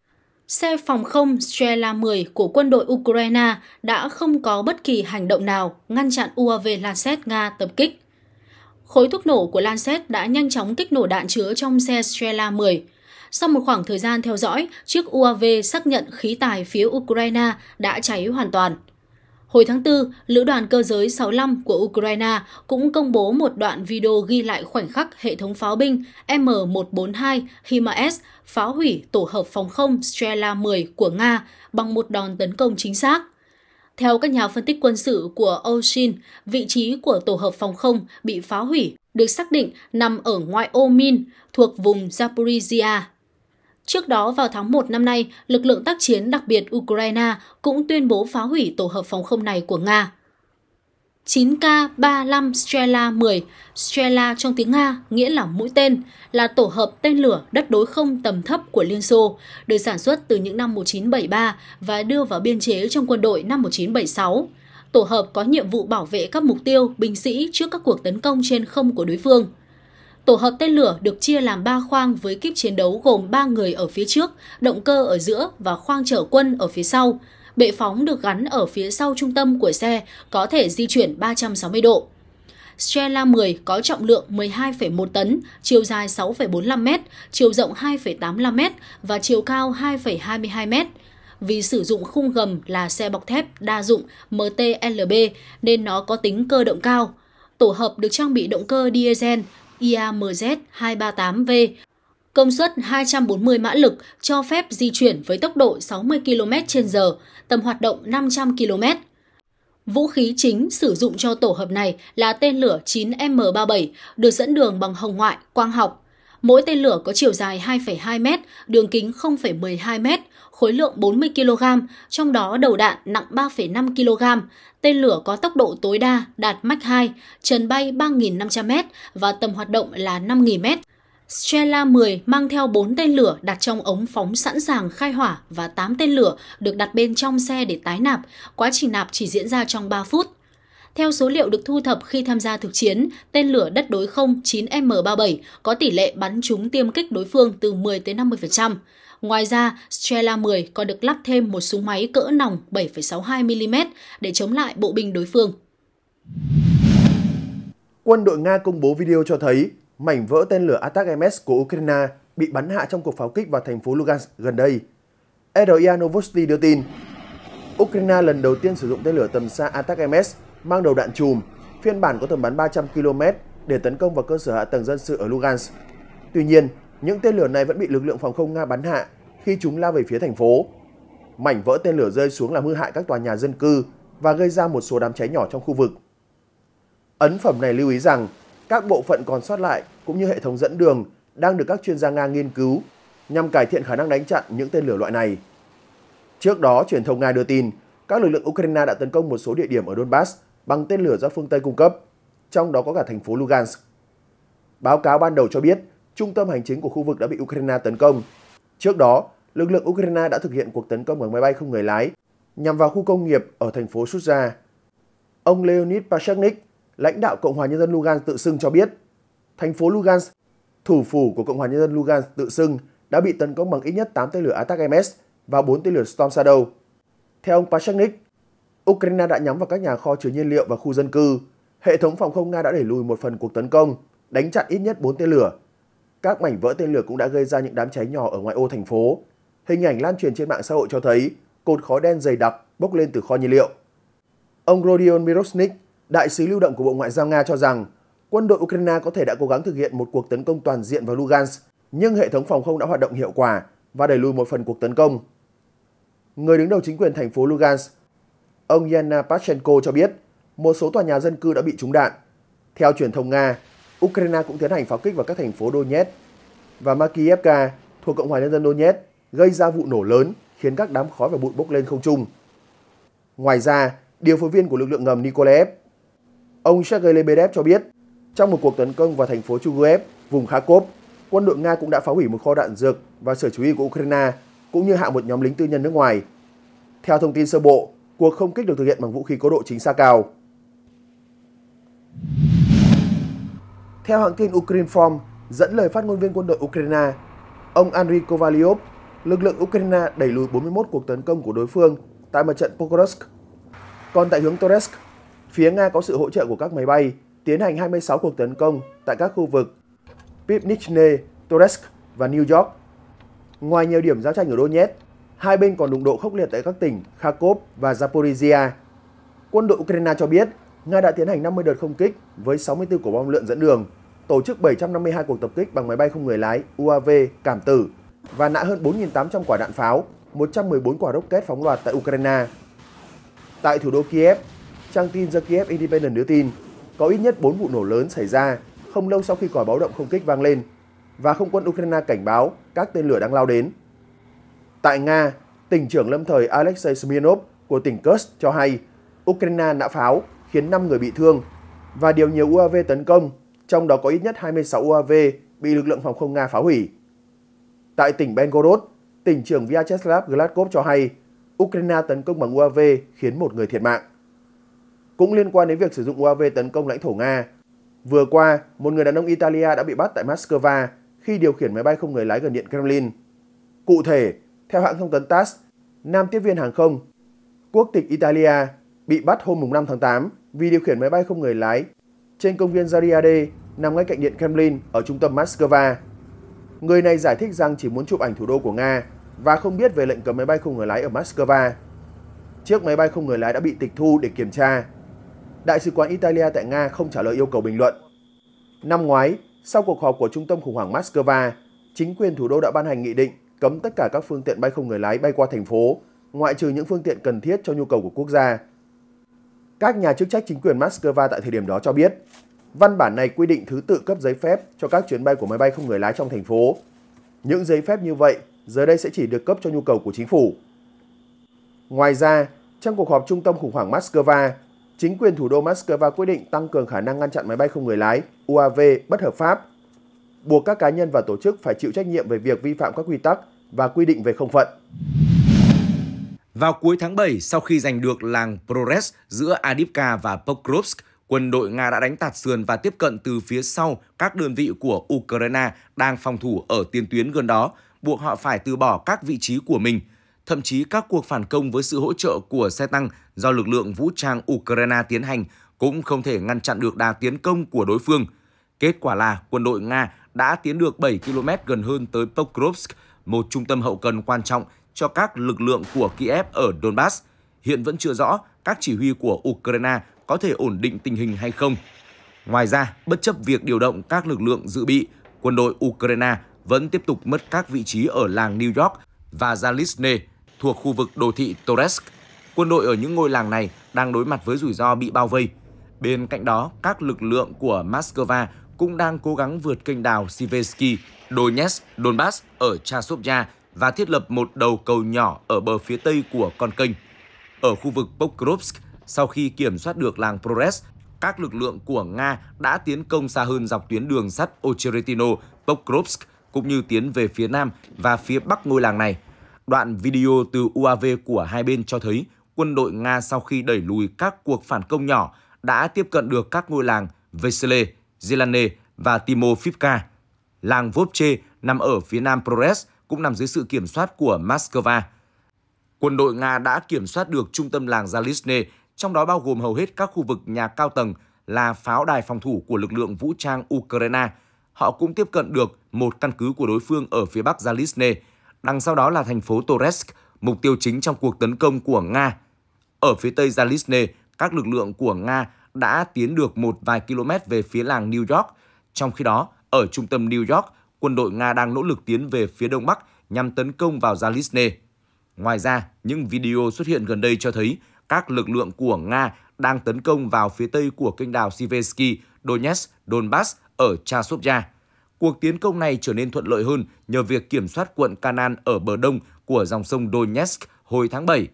Xe phòng không Strela 10 của quân đội Ukraine đã không có bất kỳ hành động nào ngăn chặn UAV Lancet Nga tập kích. Khối thuốc nổ của Lancet đã nhanh chóng kích nổ đạn chứa trong xe Strela 10. Sau một khoảng thời gian theo dõi, chiếc UAV xác nhận khí tài phía Ukraine đã cháy hoàn toàn. Hồi tháng 4, Lữ đoàn cơ giới 65 của Ukraine cũng công bố một đoạn video ghi lại khoảnh khắc hệ thống pháo binh M142 HIMARS phá hủy tổ hợp phòng không Strela 10 của Nga bằng một đòn tấn công chính xác. Theo các nhà phân tích quân sự của Oshin, vị trí của tổ hợp phòng không bị phá hủy được xác định nằm ở ngoại ô Min thuộc vùng Zaporizhia Trước đó vào tháng 1 năm nay, lực lượng tác chiến đặc biệt Ukraine cũng tuyên bố phá hủy tổ hợp phòng không này của Nga. 9K-35 Strela 10, Strela trong tiếng Nga nghĩa là mũi tên, là tổ hợp tên lửa đất đối không tầm thấp của Liên Xô, được sản xuất từ những năm 1973 và đưa vào biên chế trong quân đội năm 1976. Tổ hợp có nhiệm vụ bảo vệ các mục tiêu, binh sĩ trước các cuộc tấn công trên không của đối phương – Tổ hợp tên lửa được chia làm 3 khoang với kíp chiến đấu gồm 3 người ở phía trước, động cơ ở giữa và khoang chở quân ở phía sau. Bệ phóng được gắn ở phía sau trung tâm của xe, có thể di chuyển 360 độ. Strela 10 có trọng lượng 12,1 tấn, chiều dài 6,45 m, chiều rộng 2,85 m và chiều cao 2,22 m. Vì sử dụng khung gầm là xe bọc thép đa dụng MTLB nên nó có tính cơ động cao. Tổ hợp được trang bị động cơ diesel IAMZ238V, công suất 240 mã lực cho phép di chuyển với tốc độ 60 km h tầm hoạt động 500 km. Vũ khí chính sử dụng cho tổ hợp này là tên lửa 9M37 được dẫn đường bằng hồng ngoại, quang học. Mỗi tên lửa có chiều dài 2,2 m, đường kính 0,12 m, khối lượng 40 kg, trong đó đầu đạn nặng 3,5 kg, tên lửa có tốc độ tối đa đạt Mach 2, trần bay 3.500m và tầm hoạt động là 5.000m. Strela 10 mang theo 4 tên lửa đặt trong ống phóng sẵn sàng khai hỏa và 8 tên lửa được đặt bên trong xe để tái nạp. Quá trình nạp chỉ diễn ra trong 3 phút. Theo số liệu được thu thập khi tham gia thực chiến, tên lửa đất đối không 9M37 có tỷ lệ bắn trúng tiêm kích đối phương từ 10 tới 50%. Ngoài ra, Strela 10 còn được lắp thêm một súng máy cỡ nòng 7,62mm để chống lại bộ binh đối phương. Quân đội Nga công bố video cho thấy mảnh vỡ tên lửa Atak MS của Ukraine bị bắn hạ trong cuộc pháo kích vào thành phố Lugansk gần đây. RIA Novosti đưa tin, Ukraine lần đầu tiên sử dụng tên lửa tầm xa Atak MS mang đầu đạn chùm, phiên bản có tầm bắn 300 km để tấn công vào cơ sở hạ tầng dân sự ở Lugansk. Tuy nhiên, những tên lửa này vẫn bị lực lượng phòng không Nga bắn hạ khi chúng lao về phía thành phố. Mảnh vỡ tên lửa rơi xuống làm hư hại các tòa nhà dân cư và gây ra một số đám cháy nhỏ trong khu vực. Ấn phẩm này lưu ý rằng các bộ phận còn sót lại cũng như hệ thống dẫn đường đang được các chuyên gia Nga nghiên cứu nhằm cải thiện khả năng đánh chặn những tên lửa loại này. Trước đó, truyền thông Nga đưa tin các lực lượng Ukraine đã tấn công một số địa điểm ở Donbass bằng tên lửa do phương Tây cung cấp, trong đó có cả thành phố Lugansk. Báo cáo ban đầu cho biết, trung tâm hành chính của khu vực đã bị Ukraine tấn công. Trước đó, lực lượng Ukraine đã thực hiện cuộc tấn công bằng máy bay không người lái nhằm vào khu công nghiệp ở thành phố Sutja. Ông Leonid Pashchnik, lãnh đạo Cộng hòa Nhân dân Lugansk tự xưng cho biết, thành phố Lugansk, thủ phủ của Cộng hòa Nhân dân Lugansk tự xưng, đã bị tấn công bằng ít nhất 8 tên lửa Attack-MS và 4 tên lửa Storm Shadow. Theo ông Pashchnik, Ukraine đã nhắm vào các nhà kho chứa nhiên liệu và khu dân cư. Hệ thống phòng không Nga đã đẩy lùi một phần cuộc tấn công, đánh chặn ít nhất 4 tên lửa. Các mảnh vỡ tên lửa cũng đã gây ra những đám cháy nhỏ ở ngoại ô thành phố. Hình ảnh lan truyền trên mạng xã hội cho thấy cột khói đen dày đặc bốc lên từ kho nhiên liệu. Ông Rodion Mirosnik, đại sứ lưu động của Bộ Ngoại giao Nga cho rằng quân đội Ukraine có thể đã cố gắng thực hiện một cuộc tấn công toàn diện vào Lugansk, nhưng hệ thống phòng không đã hoạt động hiệu quả và đẩy lùi một phần cuộc tấn công. Người đứng đầu chính quyền thành phố Lugansk Ông Yana Pachenko cho biết một số tòa nhà dân cư đã bị trúng đạn. Theo truyền thông Nga, Ukraine cũng tiến hành pháo kích vào các thành phố Donetsk và Makiivka thuộc Cộng hòa Nhân dân Donetsk gây ra vụ nổ lớn khiến các đám khói và bụi bốc lên không trung. Ngoài ra, điều phối viên của lực lượng ngầm Nikolaev, ông Sergei Lebedev cho biết, trong một cuộc tấn công vào thành phố Chuguev, vùng Kharkov, quân đội Nga cũng đã phá hủy một kho đạn dược và sở chỉ huy của Ukraine, cũng như hạ một nhóm lính tư nhân nước ngoài. Theo thông tin sơ bộ, cuộc không kích được thực hiện bằng vũ khí có độ chính xác cao. Theo hãng tin Ukrinform, dẫn lời phát ngôn viên quân đội Ukraine, ông Andriy Kovalyov, lực lượng Ukraine đẩy lùi 41 cuộc tấn công của đối phương tại mặt trận Pokrovsk. Còn tại hướng Toretsk, phía Nga có sự hỗ trợ của các máy bay, tiến hành 26 cuộc tấn công tại các khu vực Pivnichne, Toretsk và New York. Ngoài nhiều điểm giao tranh ở Donetsk, Hai bên còn đụng độ khốc liệt tại các tỉnh Kharkov và Zaporizhia. Quân đội Ukraine cho biết Nga đã tiến hành 50 đợt không kích với 64 quả bom lượn dẫn đường, tổ chức 752 cuộc tập kích bằng máy bay không người lái UAV cảm tử và nã hơn 4.800 quả đạn pháo, 114 quả rocket phóng loạt tại Ukraine. Tại thủ đô Kiev, trang tin The Kiev Independent đưa tin có ít nhất 4 vụ nổ lớn xảy ra không lâu sau khi còi báo động không kích vang lên và không quân Ukraine cảnh báo các tên lửa đang lao đến. Tại Nga, tỉnh trưởng lâm thời Alexei Smirnov của tỉnh Kursk cho hay Ukraine nã pháo khiến 5 người bị thương và điều nhiều UAV tấn công, trong đó có ít nhất 26 UAV bị lực lượng phòng không Nga phá hủy. Tại tỉnh bengorod, tỉnh trưởng Vyacheslav Gladkov cho hay Ukraine tấn công bằng UAV khiến một người thiệt mạng. Cũng liên quan đến việc sử dụng UAV tấn công lãnh thổ Nga, vừa qua một người đàn ông Italia đã bị bắt tại Moscow khi điều khiển máy bay không người lái gần điện Kremlin. Cụ thể, theo hãng thông tấn TASS, nam tiếp viên hàng không quốc tịch Italia bị bắt hôm 5 tháng 8 vì điều khiển máy bay không người lái trên công viên Zariade nằm ngay cạnh điện Kremlin ở trung tâm Moscow. Người này giải thích rằng chỉ muốn chụp ảnh thủ đô của Nga và không biết về lệnh cấm máy bay không người lái ở Moscow. Chiếc máy bay không người lái đã bị tịch thu để kiểm tra. Đại sứ quán Italia tại Nga không trả lời yêu cầu bình luận. Năm ngoái, sau cuộc họp của Trung tâm khủng hoảng Moscow, chính quyền thủ đô đã ban hành nghị định cấm tất cả các phương tiện bay không người lái bay qua thành phố, ngoại trừ những phương tiện cần thiết cho nhu cầu của quốc gia. Các nhà chức trách chính quyền Moscow tại thời điểm đó cho biết, văn bản này quy định thứ tự cấp giấy phép cho các chuyến bay của máy bay không người lái trong thành phố. Những giấy phép như vậy giờ đây sẽ chỉ được cấp cho nhu cầu của chính phủ. Ngoài ra, trong cuộc họp trung tâm khủng hoảng Moscow, chính quyền thủ đô Moscow quyết định tăng cường khả năng ngăn chặn máy bay không người lái UAV bất hợp pháp buộc các cá nhân và tổ chức phải chịu trách nhiệm về việc vi phạm các quy tắc và quy định về không phận. Vào cuối tháng 7, sau khi giành được làng Prores giữa Adipka và Pokrovsk, quân đội Nga đã đánh tạt sườn và tiếp cận từ phía sau các đơn vị của Ukraine đang phòng thủ ở tiền tuyến gần đó, buộc họ phải từ bỏ các vị trí của mình. Thậm chí các cuộc phản công với sự hỗ trợ của xe tăng do lực lượng vũ trang Ukraine tiến hành cũng không thể ngăn chặn được đà tiến công của đối phương. Kết quả là quân đội Nga đã tiến được 7 km gần hơn tới Pokrovsk, một trung tâm hậu cần quan trọng cho các lực lượng của Kiev ở Donbass. Hiện vẫn chưa rõ các chỉ huy của Ukraine có thể ổn định tình hình hay không. Ngoài ra, bất chấp việc điều động các lực lượng dự bị, quân đội Ukraine vẫn tiếp tục mất các vị trí ở làng New York và Zalizne, thuộc khu vực đô thị Toresk. Quân đội ở những ngôi làng này đang đối mặt với rủi ro bị bao vây. Bên cạnh đó, các lực lượng của Moscow cũng đang cố gắng vượt kênh đào Siversky, Donetsk, Donbass ở Chasovya và thiết lập một đầu cầu nhỏ ở bờ phía tây của con kênh. Ở khu vực Pokrovsk, sau khi kiểm soát được làng Prores, các lực lượng của Nga đã tiến công xa hơn dọc tuyến đường sắt Ocheretino, Pokrovsk, cũng như tiến về phía nam và phía bắc ngôi làng này. Đoạn video từ UAV của hai bên cho thấy quân đội Nga sau khi đẩy lùi các cuộc phản công nhỏ đã tiếp cận được các ngôi làng Vesele, Zelane và Timo Fipka. Làng Vovche nằm ở phía nam Prores cũng nằm dưới sự kiểm soát của Moscow. Quân đội Nga đã kiểm soát được trung tâm làng Zalisne, trong đó bao gồm hầu hết các khu vực nhà cao tầng là pháo đài phòng thủ của lực lượng vũ trang Ukraine. Họ cũng tiếp cận được một căn cứ của đối phương ở phía bắc Zalisne, đằng sau đó là thành phố Toresk, mục tiêu chính trong cuộc tấn công của Nga. Ở phía tây Zalisne, các lực lượng của Nga đã tiến được một vài km về phía làng New York. Trong khi đó, ở trung tâm New York, quân đội Nga đang nỗ lực tiến về phía đông bắc nhằm tấn công vào Zalizne. Ngoài ra, những video xuất hiện gần đây cho thấy các lực lượng của Nga đang tấn công vào phía tây của kênh đào Siversky, Donetsk, Donbass ở Chasovya. Cuộc tiến công này trở nên thuận lợi hơn nhờ việc kiểm soát quận Kanan ở bờ đông của dòng sông Donetsk hồi tháng 7.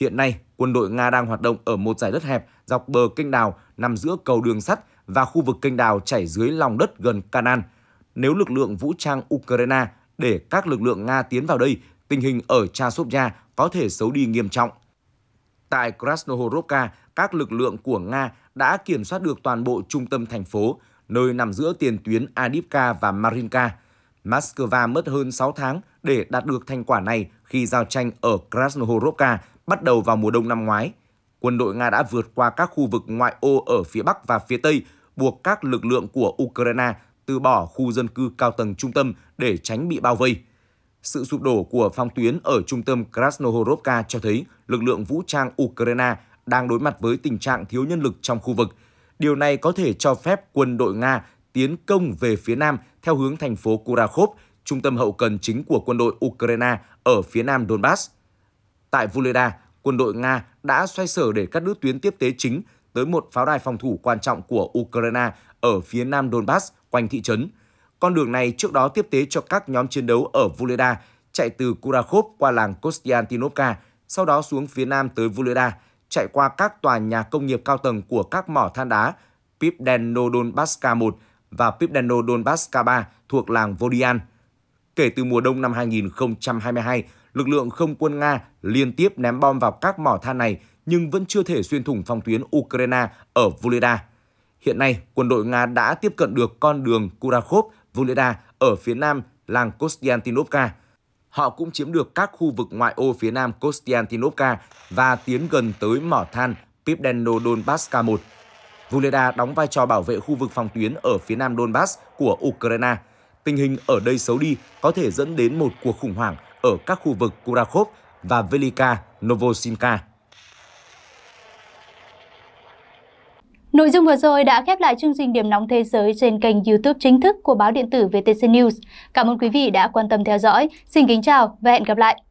Hiện nay, quân đội Nga đang hoạt động ở một giải đất hẹp dọc bờ kênh đào nằm giữa cầu đường sắt và khu vực kênh đào chảy dưới lòng đất gần Canaan. Nếu lực lượng vũ trang Ukraine để các lực lượng Nga tiến vào đây, tình hình ở chasovya có thể xấu đi nghiêm trọng. Tại Krasnohorovka, các lực lượng của Nga đã kiểm soát được toàn bộ trung tâm thành phố, nơi nằm giữa tiền tuyến adipka và Marinka. Moscow mất hơn 6 tháng để đạt được thành quả này khi giao tranh ở Krasnohorovka bắt đầu vào mùa đông năm ngoái. Quân đội Nga đã vượt qua các khu vực ngoại ô ở phía Bắc và phía Tây, buộc các lực lượng của Ukraine từ bỏ khu dân cư cao tầng trung tâm để tránh bị bao vây. Sự sụp đổ của phong tuyến ở trung tâm Krasnohorovka cho thấy lực lượng vũ trang Ukraine đang đối mặt với tình trạng thiếu nhân lực trong khu vực. Điều này có thể cho phép quân đội Nga tiến công về phía nam theo hướng thành phố Kurakhov, trung tâm hậu cần chính của quân đội Ukraine ở phía nam Donbass. Tại Vuleda, quân đội Nga đã xoay sở để cắt đứt tuyến tiếp tế chính tới một pháo đài phòng thủ quan trọng của Ukraine ở phía nam Donbass quanh thị trấn. Con đường này trước đó tiếp tế cho các nhóm chiến đấu ở Vuleda chạy từ Kurakhov qua làng Kostiantinovka, sau đó xuống phía nam tới Vuleda, chạy qua các tòa nhà công nghiệp cao tầng của các mỏ than đá Pipdeno Donbaska 1 và Pipdeno Donbaska 3 thuộc làng Vodian. Kể từ mùa đông năm 2022, lực lượng không quân Nga liên tiếp ném bom vào các mỏ than này nhưng vẫn chưa thể xuyên thủng phòng tuyến Ukraine ở Voleda. Hiện nay, quân đội Nga đã tiếp cận được con đường Kurakhov-Voleda ở phía nam làng Kostiantinovka. Họ cũng chiếm được các khu vực ngoại ô phía nam Kostiantinovka và tiến gần tới mỏ than Pipdeno Donbass K1. Voleda đóng vai trò bảo vệ khu vực phòng tuyến ở phía nam Donbass của Ukraine. Tình hình ở đây xấu đi có thể dẫn đến một cuộc khủng hoảng ở các khu vực Kurakhov và Velika Novosinka. Nội dung vừa rồi đã khép lại chương trình Điểm nóng thế giới trên kênh YouTube chính thức của báo điện tử VTC News. Cảm ơn quý vị đã quan tâm theo dõi. Xin kính chào và hẹn gặp lại.